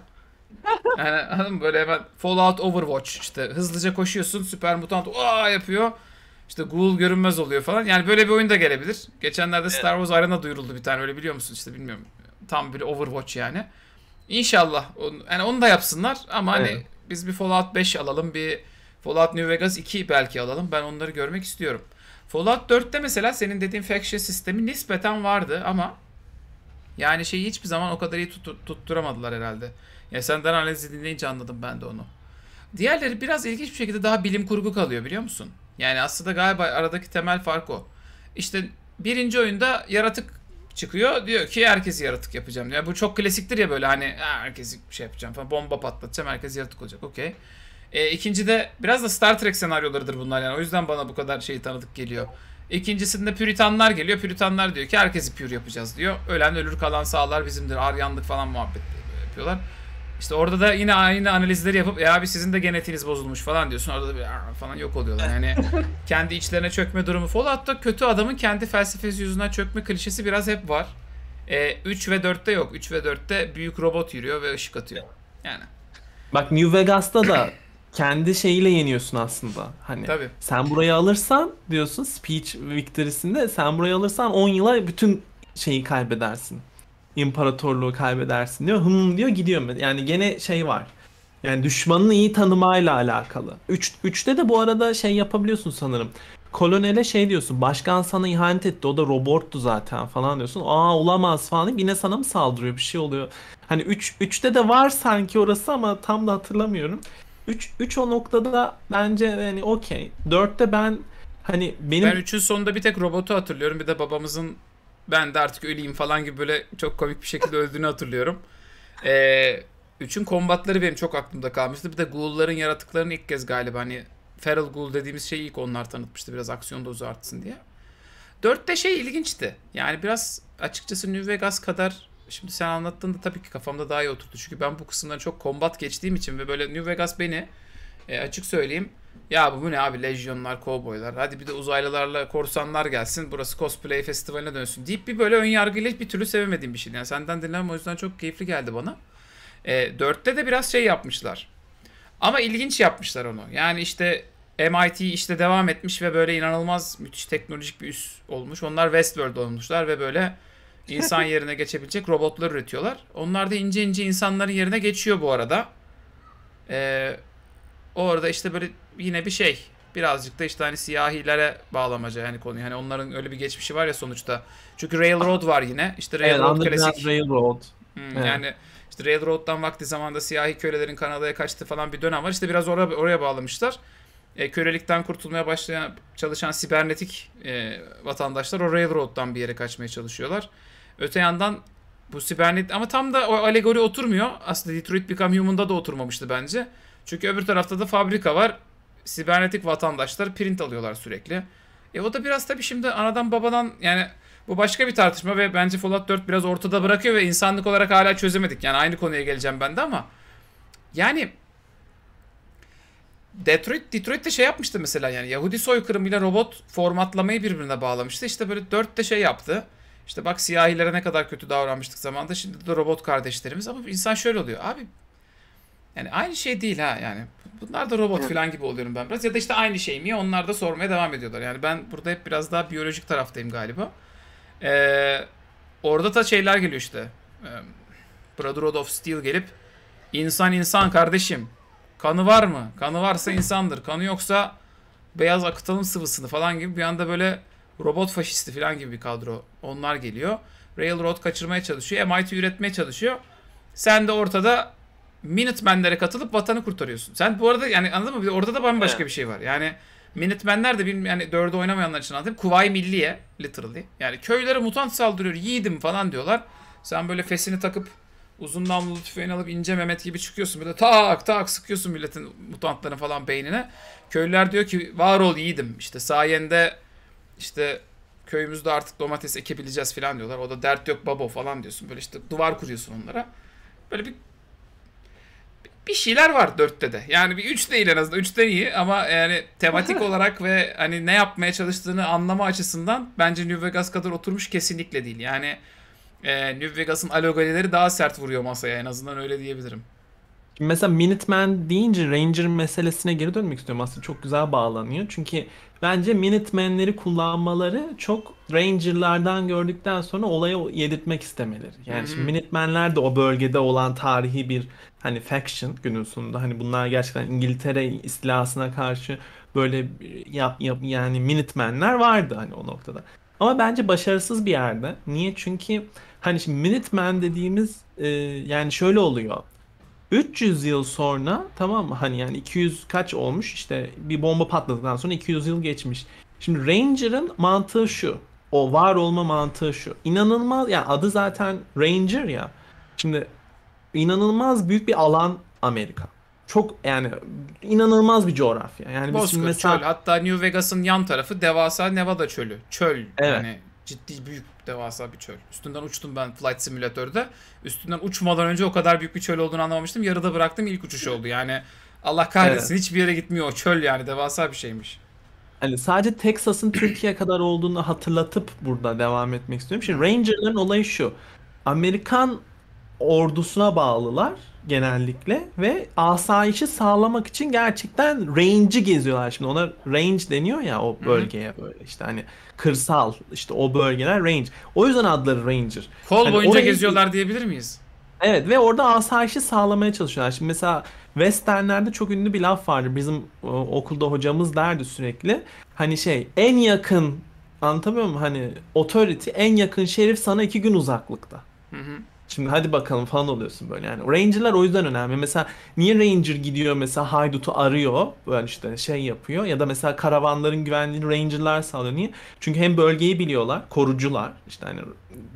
[LAUGHS] Yani böyle hemen Fallout Overwatch işte hızlıca koşuyorsun süper mutant aa yapıyor. İşte Google görünmez oluyor falan. Yani böyle bir oyun da gelebilir. Geçenlerde Star Wars Arena duyuruldu bir tane öyle biliyor musun? İşte bilmiyorum. Tam bir Overwatch yani. İnşallah. yani onu da yapsınlar ama evet. hani biz bir Fallout 5 alalım. Bir Fallout New Vegas 2 belki alalım. Ben onları görmek istiyorum. Fallout 4'te mesela senin dediğin faction sistemi nispeten vardı ama yani şeyi hiçbir zaman o kadar iyi tut- tutturamadılar herhalde. Ya senden analizi dinleyince anladım ben de onu. Diğerleri biraz ilginç bir şekilde daha bilim kurgu kalıyor biliyor musun? Yani aslında galiba aradaki temel fark o. İşte birinci oyunda yaratık çıkıyor. Diyor ki herkesi yaratık yapacağım. Yani bu çok klasiktir ya böyle hani herkesi şey yapacağım falan. Bomba patlatacağım herkes yaratık olacak. Okey. E, ikinci de biraz da Star Trek senaryolarıdır bunlar yani. O yüzden bana bu kadar şey tanıdık geliyor. İkincisinde püritanlar geliyor. Püritanlar diyor ki herkesi pür yapacağız diyor. Ölen ölür kalan sağlar bizimdir. Aryanlık falan muhabbet yapıyorlar. İşte orada da yine aynı analizleri yapıp e abi sizin de genetiğiniz bozulmuş falan diyorsun. Orada da bir falan yok oluyorlar. Yani [LAUGHS] kendi içlerine çökme durumu. Fallout'ta kötü adamın kendi felsefesi yüzünden çökme klişesi biraz hep var. E, 3 ve 4'te yok. 3 ve 4'te büyük robot yürüyor ve ışık atıyor. Yani. Bak New Vegas'ta da kendi şeyiyle yeniyorsun aslında. Hani Tabii. sen burayı alırsan diyorsun speech victory'sinde sen burayı alırsan 10 yıla bütün şeyi kaybedersin imparatorluğu kaybedersin diyor. Hım diyor gidiyor. Yani gene şey var. Yani düşmanını iyi tanımayla alakalı. 3 Üç, 3'te de bu arada şey yapabiliyorsun sanırım. Kolonele şey diyorsun. Başkan sana ihanet etti. O da robottu zaten falan diyorsun. Aa olamaz falan deyip yine sana mı saldırıyor? Bir şey oluyor. Hani 3 üç, 3'te de var sanki orası ama tam da hatırlamıyorum. 3 3 o noktada bence yani okey. 4'te ben hani benim Ben 3'ün sonunda bir tek robotu hatırlıyorum. Bir de babamızın ben de artık öleyim falan gibi böyle çok komik bir şekilde öldüğünü hatırlıyorum. Ee, üçün kombatları benim çok aklımda kalmıştı. Bir de ghoul'ların yaratıklarını ilk kez galiba hani feral ghoul dediğimiz şeyi ilk onlar tanıtmıştı biraz aksiyon dozu artsın diye. Dörtte şey ilginçti. Yani biraz açıkçası New Vegas kadar şimdi sen anlattığında tabii ki kafamda daha iyi oturdu. Çünkü ben bu kısımdan çok kombat geçtiğim için ve böyle New Vegas beni e, açık söyleyeyim ya bu, bu ne abi lejyonlar, kovboylar. Hadi bir de uzaylılarla korsanlar gelsin. Burası cosplay festivaline dönsün deyip bir böyle ön yargıyla bir türlü sevemediğim bir şeydi. Yani senden dinlemem o yüzden çok keyifli geldi bana. E, 4'te de biraz şey yapmışlar. Ama ilginç yapmışlar onu. Yani işte MIT işte devam etmiş ve böyle inanılmaz müthiş teknolojik bir üs olmuş. Onlar Westworld olmuşlar ve böyle insan [LAUGHS] yerine geçebilecek robotlar üretiyorlar. Onlar da ince ince insanların yerine geçiyor bu arada. Ee, arada işte böyle yine bir şey. Birazcık da işte hani siyahilere bağlamaca yani konuyu. Hani onların öyle bir geçmişi var ya sonuçta. Çünkü Railroad var yine. İşte Railroad evet, klasik. Railroad. Hmm, evet. Yani işte Railroad'dan vakti zamanda siyahi kölelerin Kanada'ya kaçtı falan bir dönem var. İşte biraz oraya, oraya bağlamışlar. E, kölelikten kurtulmaya başlayan çalışan sibernetik e, vatandaşlar o Railroad'dan bir yere kaçmaya çalışıyorlar. Öte yandan bu sibernet ama tam da o alegori oturmuyor. Aslında Detroit Become Human'da da oturmamıştı bence. Çünkü öbür tarafta da fabrika var sibernetik vatandaşlar print alıyorlar sürekli. E o da biraz tabii şimdi anadan babadan yani bu başka bir tartışma ve bence Fallout 4 biraz ortada bırakıyor ve insanlık olarak hala çözemedik. Yani aynı konuya geleceğim ben de ama yani Detroit Detroit de şey yapmıştı mesela yani Yahudi soykırımıyla robot formatlamayı birbirine bağlamıştı. İşte böyle de şey yaptı. İşte bak siyahilere ne kadar kötü davranmıştık zamanda. Şimdi de robot kardeşlerimiz ama insan şöyle oluyor. Abi yani aynı şey değil ha yani. Bunlar da robot falan gibi oluyorum ben biraz. Ya da işte aynı şey mi? Onlar da sormaya devam ediyorlar. Yani ben burada hep biraz daha biyolojik taraftayım galiba. Ee, orada da şeyler geliyor işte. Ee, Brotherhood of Steel gelip insan insan kardeşim. Kanı var mı? Kanı varsa insandır. Kanı yoksa beyaz akıtalım sıvısını falan gibi bir anda böyle robot faşisti falan gibi bir kadro. Onlar geliyor. Railroad kaçırmaya çalışıyor. MIT üretmeye çalışıyor. Sen de ortada Minutemenlere katılıp vatanı kurtarıyorsun. Sen bu arada yani anladın mı? Orada da bambaşka evet. bir şey var. Yani Minutemenler de bir yani dördü oynamayanlar için anlatayım. Kuvayi Milliye literally. Yani köylere mutant saldırıyor yiğidim falan diyorlar. Sen böyle fesini takıp uzun namlulu tüfeğini alıp ince Mehmet gibi çıkıyorsun. Böyle tak tak sıkıyorsun milletin mutantların falan beynine. Köylüler diyor ki var ol yiğidim. İşte sayende işte köyümüzde artık domates ekebileceğiz falan diyorlar. O da dert yok babo falan diyorsun. Böyle işte duvar kuruyorsun onlara. Böyle bir bir şeyler var dörtte de. Yani bir üç değil en azından. Üçten iyi ama yani tematik olarak ve hani ne yapmaya çalıştığını anlama açısından bence New Vegas kadar oturmuş kesinlikle değil. Yani e, New Vegas'ın alogalileri daha sert vuruyor masaya en azından öyle diyebilirim. Şimdi mesela Minuteman deyince Ranger meselesine geri dönmek istiyorum. Aslında çok güzel bağlanıyor. Çünkü bence Minutemenleri kullanmaları çok Ranger'lardan gördükten sonra olaya yedirtmek istemeleri. Yani hmm. şimdi Minutemenler de o bölgede olan tarihi bir hani faction günün sonunda. Hani bunlar gerçekten İngiltere istilasına karşı böyle yap, yap yani Minutemenler vardı hani o noktada. Ama bence başarısız bir yerde. Niye? Çünkü hani şimdi Minuteman dediğimiz e, yani şöyle oluyor. 300 yıl sonra tamam mı? Hani yani 200 kaç olmuş işte bir bomba patladıktan sonra 200 yıl geçmiş. Şimdi Ranger'ın mantığı şu. O var olma mantığı şu. İnanılmaz yani adı zaten Ranger ya. Şimdi inanılmaz büyük bir alan Amerika. Çok yani inanılmaz bir coğrafya. Yani Bozkır, mesela... çöl. Hatta New Vegas'ın yan tarafı devasa Nevada çölü. Çöl. Evet. Yani ciddi büyük devasa bir çöl. Üstünden uçtum ben Flight Simulator'da. Üstünden uçmadan önce o kadar büyük bir çöl olduğunu anlamamıştım. Yarıda bıraktım ilk uçuş oldu. Yani Allah kahretsin evet. hiçbir yere gitmiyor o çöl yani devasa bir şeymiş. Hani sadece Texas'ın [CLEARS THROAT] Türkiye kadar olduğunu hatırlatıp burada devam etmek istiyorum. Şimdi Ranger'ların olayı şu. Amerikan ordusuna bağlılar genellikle ve asayişi sağlamak için gerçekten range'i geziyorlar şimdi. Ona range deniyor ya o bölgeye böyle işte hani kırsal işte o bölgeler range. O yüzden adları ranger. Kol yani boyunca orayı... geziyorlar diyebilir miyiz? Evet ve orada asayişi sağlamaya çalışıyorlar. Şimdi mesela westernlerde çok ünlü bir laf vardı. Bizim e, okulda hocamız derdi sürekli. Hani şey en yakın anlatamıyor muyum? Hani authority en yakın şerif sana iki gün uzaklıkta. Hı hı. Şimdi hadi bakalım falan oluyorsun böyle yani. Ranger'lar o yüzden önemli. Mesela niye Ranger gidiyor mesela Haydut'u arıyor böyle işte şey yapıyor ya da mesela karavanların güvenliğini Ranger'lar sağlıyor. Niye? Çünkü hem bölgeyi biliyorlar, korucular. İşte hani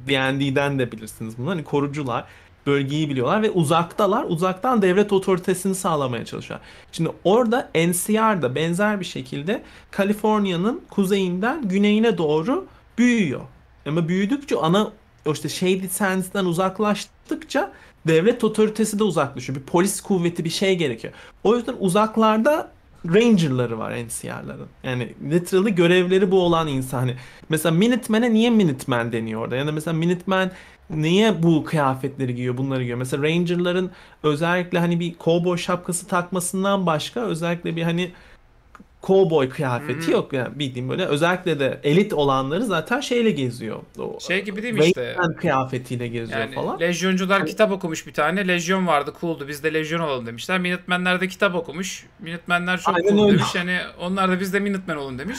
D&D'den de bilirsiniz bunu. Hani korucular bölgeyi biliyorlar ve uzaktalar. Uzaktan devlet otoritesini sağlamaya çalışıyor. Şimdi orada NCR'da benzer bir şekilde Kaliforniya'nın kuzeyinden güneyine doğru büyüyor. Ama büyüdükçe ana o işte Shady şey Sands'den uzaklaştıkça devlet otoritesi de uzaklaşıyor. Bir polis kuvveti bir şey gerekiyor. O yüzden uzaklarda Ranger'ları var NCR'ların. Yani literally görevleri bu olan insan. Hani mesela Minuteman'e niye Minuteman deniyor orada? Ya da mesela Minuteman niye bu kıyafetleri giyiyor, bunları giyiyor? Mesela Ranger'ların özellikle hani bir cowboy şapkası takmasından başka özellikle bir hani cowboy kıyafeti hmm. yok yani bildiğim böyle özellikle de elit olanları zaten şeyle geziyor. O, şey gibi değil mi işte? kıyafetiyle geziyor yani, falan. Lejyoncular yani, kitap okumuş bir tane. Lejyon vardı cool'du biz de lejyon olalım demişler. Minutemenler de kitap okumuş. Minutemenler çok Aynen cool demiş. Yani onlar da biz de Minutemen olun demiş.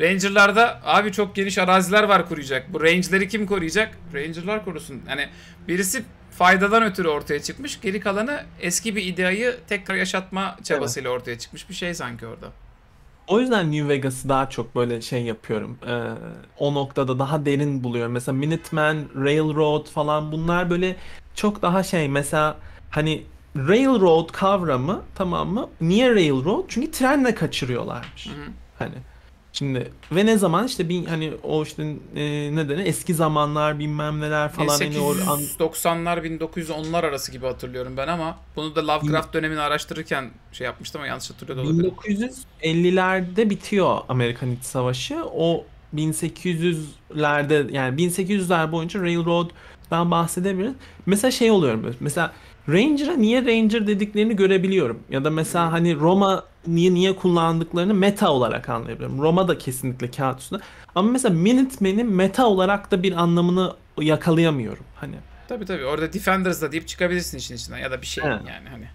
Ranger'larda abi çok geniş araziler var koruyacak. Bu range'leri kim koruyacak? Ranger'lar korusun. Yani birisi faydadan ötürü ortaya çıkmış. Geri kalanı eski bir ideayı tekrar yaşatma çabasıyla evet. ortaya çıkmış bir şey sanki orada. O yüzden New Vegas'ı daha çok böyle şey yapıyorum. Ee, o noktada daha derin buluyorum. Mesela Minuteman, Railroad falan bunlar böyle çok daha şey. Mesela hani Railroad kavramı tamam mı? Niye Railroad? Çünkü trenle kaçırıyorlarmış. Hı hı. Hani Şimdi ve ne zaman işte bin hani o işte e, nedeni eski zamanlar bilmem neler falan hani o 1910'lar arası gibi hatırlıyorum ben ama bunu da Lovecraft dönemini araştırırken şey yapmıştım ama yanlış hatırlıyor da olabilir. 1950'lerde bitiyor Amerikan İç Savaşı. O 1800'lerde yani 1800'ler boyunca Railroad'dan bahsedebiliriz. Mesela şey oluyor mesela Ranger'a niye Ranger dediklerini görebiliyorum. Ya da mesela hmm. hani Roma niye niye kullandıklarını meta olarak anlayabiliyorum. Roma da kesinlikle kağıt üstünde. Ama mesela Minutemen'in meta olarak da bir anlamını yakalayamıyorum hani. Tabii tabii orada Defenders da deyip çıkabilirsin işin içinden ya da bir şey evet. yani hani. yani...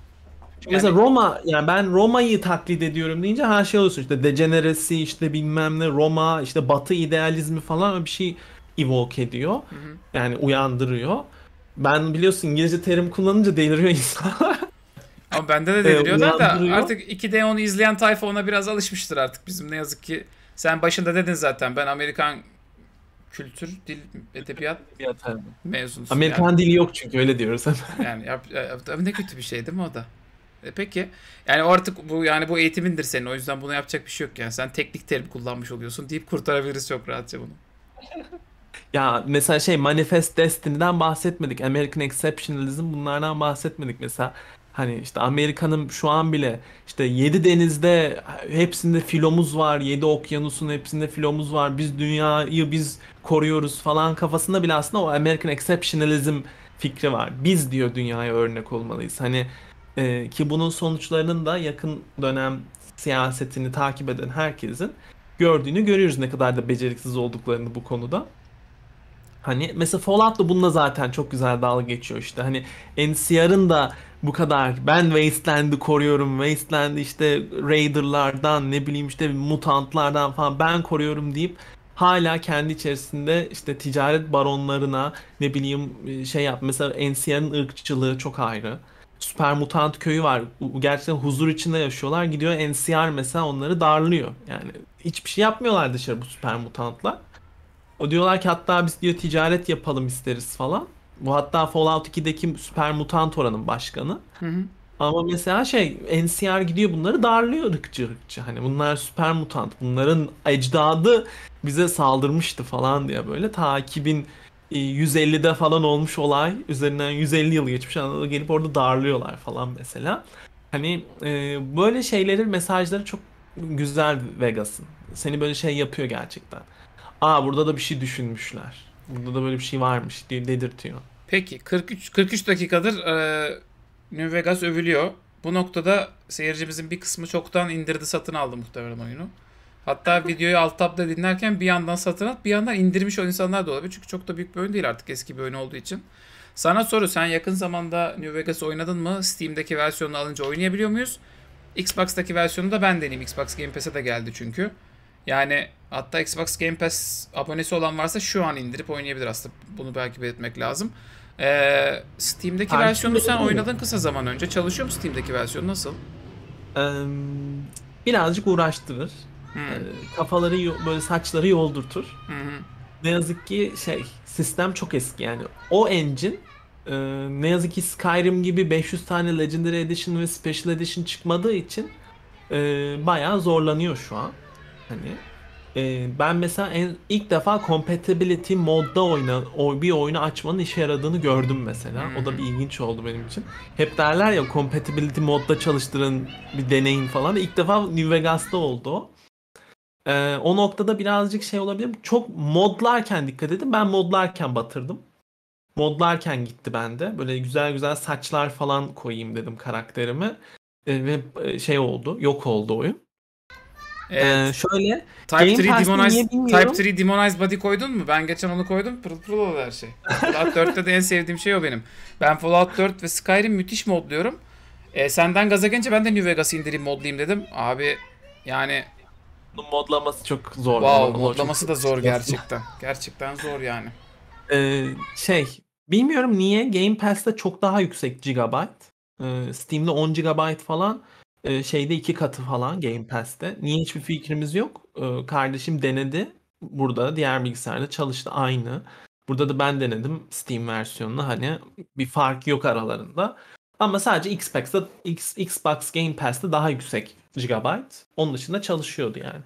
mesela Roma yani ben Roma'yı taklit ediyorum deyince her şey olsun işte degeneresi işte bilmem ne Roma işte batı idealizmi falan bir şey evoke ediyor. Hı hı. Yani uyandırıyor. Ben biliyorsun İngilizce terim kullanınca deliriyor insan. [LAUGHS] Ama bende de deliriyorlar ee, da artık 2D onu izleyen tayfa ona biraz alışmıştır artık. Bizim ne yazık ki sen başında dedin zaten ben Amerikan kültür, dil, edebiyat mezunusu. Amerikan yani. dili yok çünkü öyle diyoruz [LAUGHS] yani yap, yap, e, yap, e, ne kötü bir şey değil mi o da? E peki. Yani artık bu yani bu eğitimindir senin. O yüzden bunu yapacak bir şey yok yani. Sen teknik terim kullanmış oluyorsun deyip kurtarabiliriz çok rahatça bunu. [LAUGHS] Ya mesela şey Manifest Destiny'den bahsetmedik. American Exceptionalism bunlardan bahsetmedik mesela. Hani işte Amerika'nın şu an bile işte yedi denizde hepsinde filomuz var. Yedi okyanusun hepsinde filomuz var. Biz dünyayı biz koruyoruz falan kafasında bile aslında o American Exceptionalism fikri var. Biz diyor dünyaya örnek olmalıyız. Hani e, ki bunun sonuçlarının da yakın dönem siyasetini takip eden herkesin gördüğünü görüyoruz ne kadar da beceriksiz olduklarını bu konuda. Hani mesela Fallout da bununla zaten çok güzel dalga geçiyor işte. Hani NCR'ın da bu kadar ben Wasteland'i koruyorum. Wasteland'i işte Raider'lardan ne bileyim işte mutantlardan falan ben koruyorum deyip hala kendi içerisinde işte ticaret baronlarına ne bileyim şey yap. Mesela NCR'ın ırkçılığı çok ayrı. Süper mutant köyü var. Gerçekten huzur içinde yaşıyorlar. Gidiyor NCR mesela onları darlıyor. Yani hiçbir şey yapmıyorlar dışarı bu süper mutantlar. O diyorlar ki hatta biz diyor ticaret yapalım isteriz falan. Bu hatta Fallout 2'deki süper mutant oranın başkanı. Hı hı. Ama mesela şey NCR gidiyor bunları darlıyor ırkçı ırkçı. Hani bunlar süper mutant. Bunların ecdadı bize saldırmıştı falan diye böyle ta 150'de e, falan olmuş olay üzerinden 150 yıl geçmiş anlamda gelip orada darlıyorlar falan mesela. Hani e, böyle şeyleri mesajları çok güzel Vegas'ın. Seni böyle şey yapıyor gerçekten aa burada da bir şey düşünmüşler. Burada da böyle bir şey varmış diye dedirtiyor. Peki 43 43 dakikadır e, New Vegas övülüyor. Bu noktada seyircimizin bir kısmı çoktan indirdi satın aldı muhtemelen oyunu. Hatta videoyu alt tabda dinlerken bir yandan satın alıp bir yandan indirmiş o insanlar da olabilir. Çünkü çok da büyük bir oyun değil artık eski bir oyun olduğu için. Sana soru sen yakın zamanda New Vegas oynadın mı? Steam'deki versiyonunu alınca oynayabiliyor muyuz? Xbox'taki versiyonu da ben deneyim. Xbox Game Pass'e de geldi çünkü. Yani hatta Xbox Game Pass abonesi olan varsa şu an indirip oynayabilir aslında. Bunu belki belirtmek lazım. Ee, Steam'deki Abi, versiyonu sen oynadın kısa zaman önce. Çalışıyor mu Steam'deki versiyon? Nasıl? birazcık uğraştırır. Hmm. kafaları böyle saçları yoldurtur. Hmm. Ne yazık ki şey sistem çok eski yani. O engine e, ne yazık ki Skyrim gibi 500 tane Legendary Edition ve Special Edition çıkmadığı için e, bayağı zorlanıyor şu an. Hani e, ben mesela en, ilk defa compatibility modda oyna, o, bir oyunu açmanın işe yaradığını gördüm mesela. Hmm. O da bir ilginç oldu benim için. Hep derler ya compatibility modda çalıştırın bir deneyin falan. İlk defa New Vegas'ta oldu o. E, o noktada birazcık şey olabilir. Çok modlarken dikkat edin. Ben modlarken batırdım. Modlarken gitti bende. Böyle güzel güzel saçlar falan koyayım dedim karakterimi E, ve e, şey oldu. Yok oldu oyun. Ee, evet. şöyle Type Game 3 Demonize, Type 3 Demonize Body koydun mu? Ben geçen onu koydum. Pırıl pırıl oldu her şey. [LAUGHS] Fallout 4'te de en sevdiğim şey o benim. Ben Fallout 4 ve Skyrim müthiş modluyorum. E, senden gaza gelince ben de New Vegas indireyim modlayayım dedim. Abi yani bunun modlaması çok zor. Wow, Ama modlaması çok... da zor gerçekten. gerçekten zor yani. Ee, şey, bilmiyorum niye Game Pass'te çok daha yüksek gigabyte. Ee, Steam'de 10 gigabyte falan şeyde iki katı falan Game Pass'te. Niye hiçbir fikrimiz yok. kardeşim denedi. Burada diğer bilgisayarda çalıştı aynı. Burada da ben denedim Steam versiyonunu. Hani bir fark yok aralarında. Ama sadece Xbox'ta X, Xbox Game Pass'te daha yüksek gigabyte. Onun dışında çalışıyordu yani.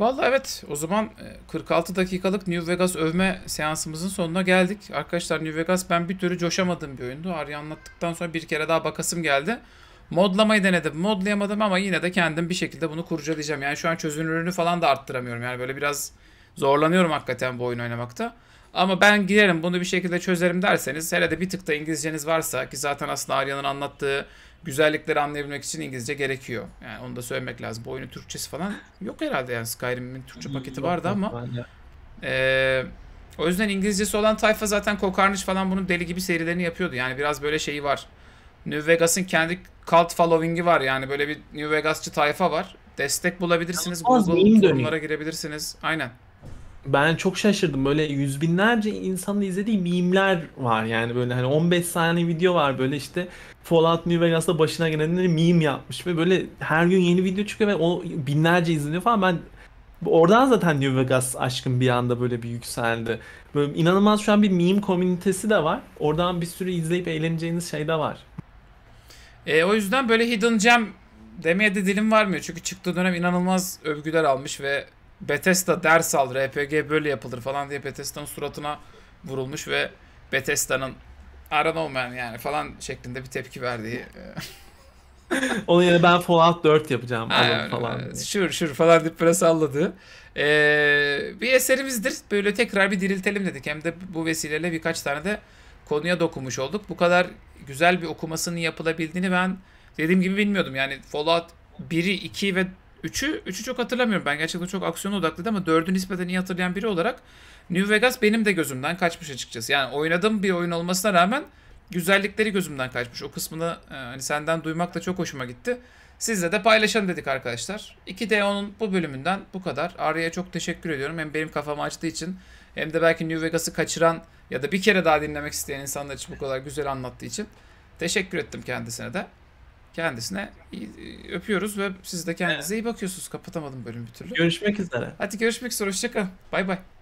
Vallahi evet o zaman 46 dakikalık New Vegas övme seansımızın sonuna geldik. Arkadaşlar New Vegas ben bir türlü coşamadığım bir oyundu. Arya anlattıktan sonra bir kere daha bakasım geldi. Modlamayı denedim. Modlayamadım ama yine de kendim bir şekilde bunu kurcalayacağım. Yani şu an çözünürlüğünü falan da arttıramıyorum. Yani böyle biraz zorlanıyorum hakikaten bu oyun oynamakta. Ama ben girerim bunu bir şekilde çözerim derseniz hele de bir tık da İngilizceniz varsa ki zaten aslında Arya'nın anlattığı güzellikleri anlayabilmek için İngilizce gerekiyor. Yani onu da söylemek lazım. Bu oyunun Türkçesi falan yok herhalde yani Skyrim'in Türkçe hmm, paketi vardı ama. Ee, o yüzden İngilizcesi olan tayfa zaten Kokarniş falan bunun deli gibi serilerini yapıyordu. Yani biraz böyle şeyi var. New Vegas'ın kendi cult following'i var yani böyle bir New Vegas'çı tayfa var. Destek bulabilirsiniz. Ama Google forumlara girebilirsiniz. Aynen. Ben çok şaşırdım. Böyle yüz binlerce insanın izlediği mimler var. Yani böyle hani 15 saniye video var böyle işte Fallout New Vegas'ta başına gelenleri meme yapmış ve böyle her gün yeni video çıkıyor ve o binlerce izleniyor falan. Ben Oradan zaten New Vegas aşkım bir anda böyle bir yükseldi. Böyle inanılmaz şu an bir meme komünitesi de var. Oradan bir sürü izleyip eğleneceğiniz şey de var. E, o yüzden böyle hidden gem demeye de dilim varmıyor. Çünkü çıktığı dönem inanılmaz övgüler almış ve Bethesda ders al RPG böyle yapılır falan diye Bethesda'nın suratına vurulmuş ve Bethesda'nın Aran olmayan yani falan şeklinde bir tepki verdiği. E, [LAUGHS] Onun yerine ben Fallout 4 yapacağım falan. Şur şur sure, falan deyip böyle salladı. Ee, bir eserimizdir. Böyle tekrar bir diriltelim dedik. Hem de bu vesileyle birkaç tane de konuya dokunmuş olduk. Bu kadar güzel bir okumasının yapılabildiğini ben dediğim gibi bilmiyordum. Yani Fallout 1'i, 2'yi ve 3'ü, 3'ü çok hatırlamıyorum. Ben gerçekten çok aksiyon odaklıydı ama 4'ü nispeten iyi hatırlayan biri olarak New Vegas benim de gözümden kaçmış açıkçası. Yani oynadığım bir oyun olmasına rağmen güzellikleri gözümden kaçmış. O kısmını e, hani senden duymak da çok hoşuma gitti. Sizle de paylaşalım dedik arkadaşlar. 2DO'nun bu bölümünden bu kadar. Arya'ya çok teşekkür ediyorum. Hem benim kafamı açtığı için hem de belki New Vegas'ı kaçıran ya da bir kere daha dinlemek isteyen insanlar için bu kadar güzel anlattığı için teşekkür ettim kendisine de. Kendisine e, öpüyoruz ve siz de kendinize iyi bakıyorsunuz. Kapatamadım bölümü bir türlü. Görüşmek üzere. Hadi görüşmek üzere. Hoşçakalın. Bay bay.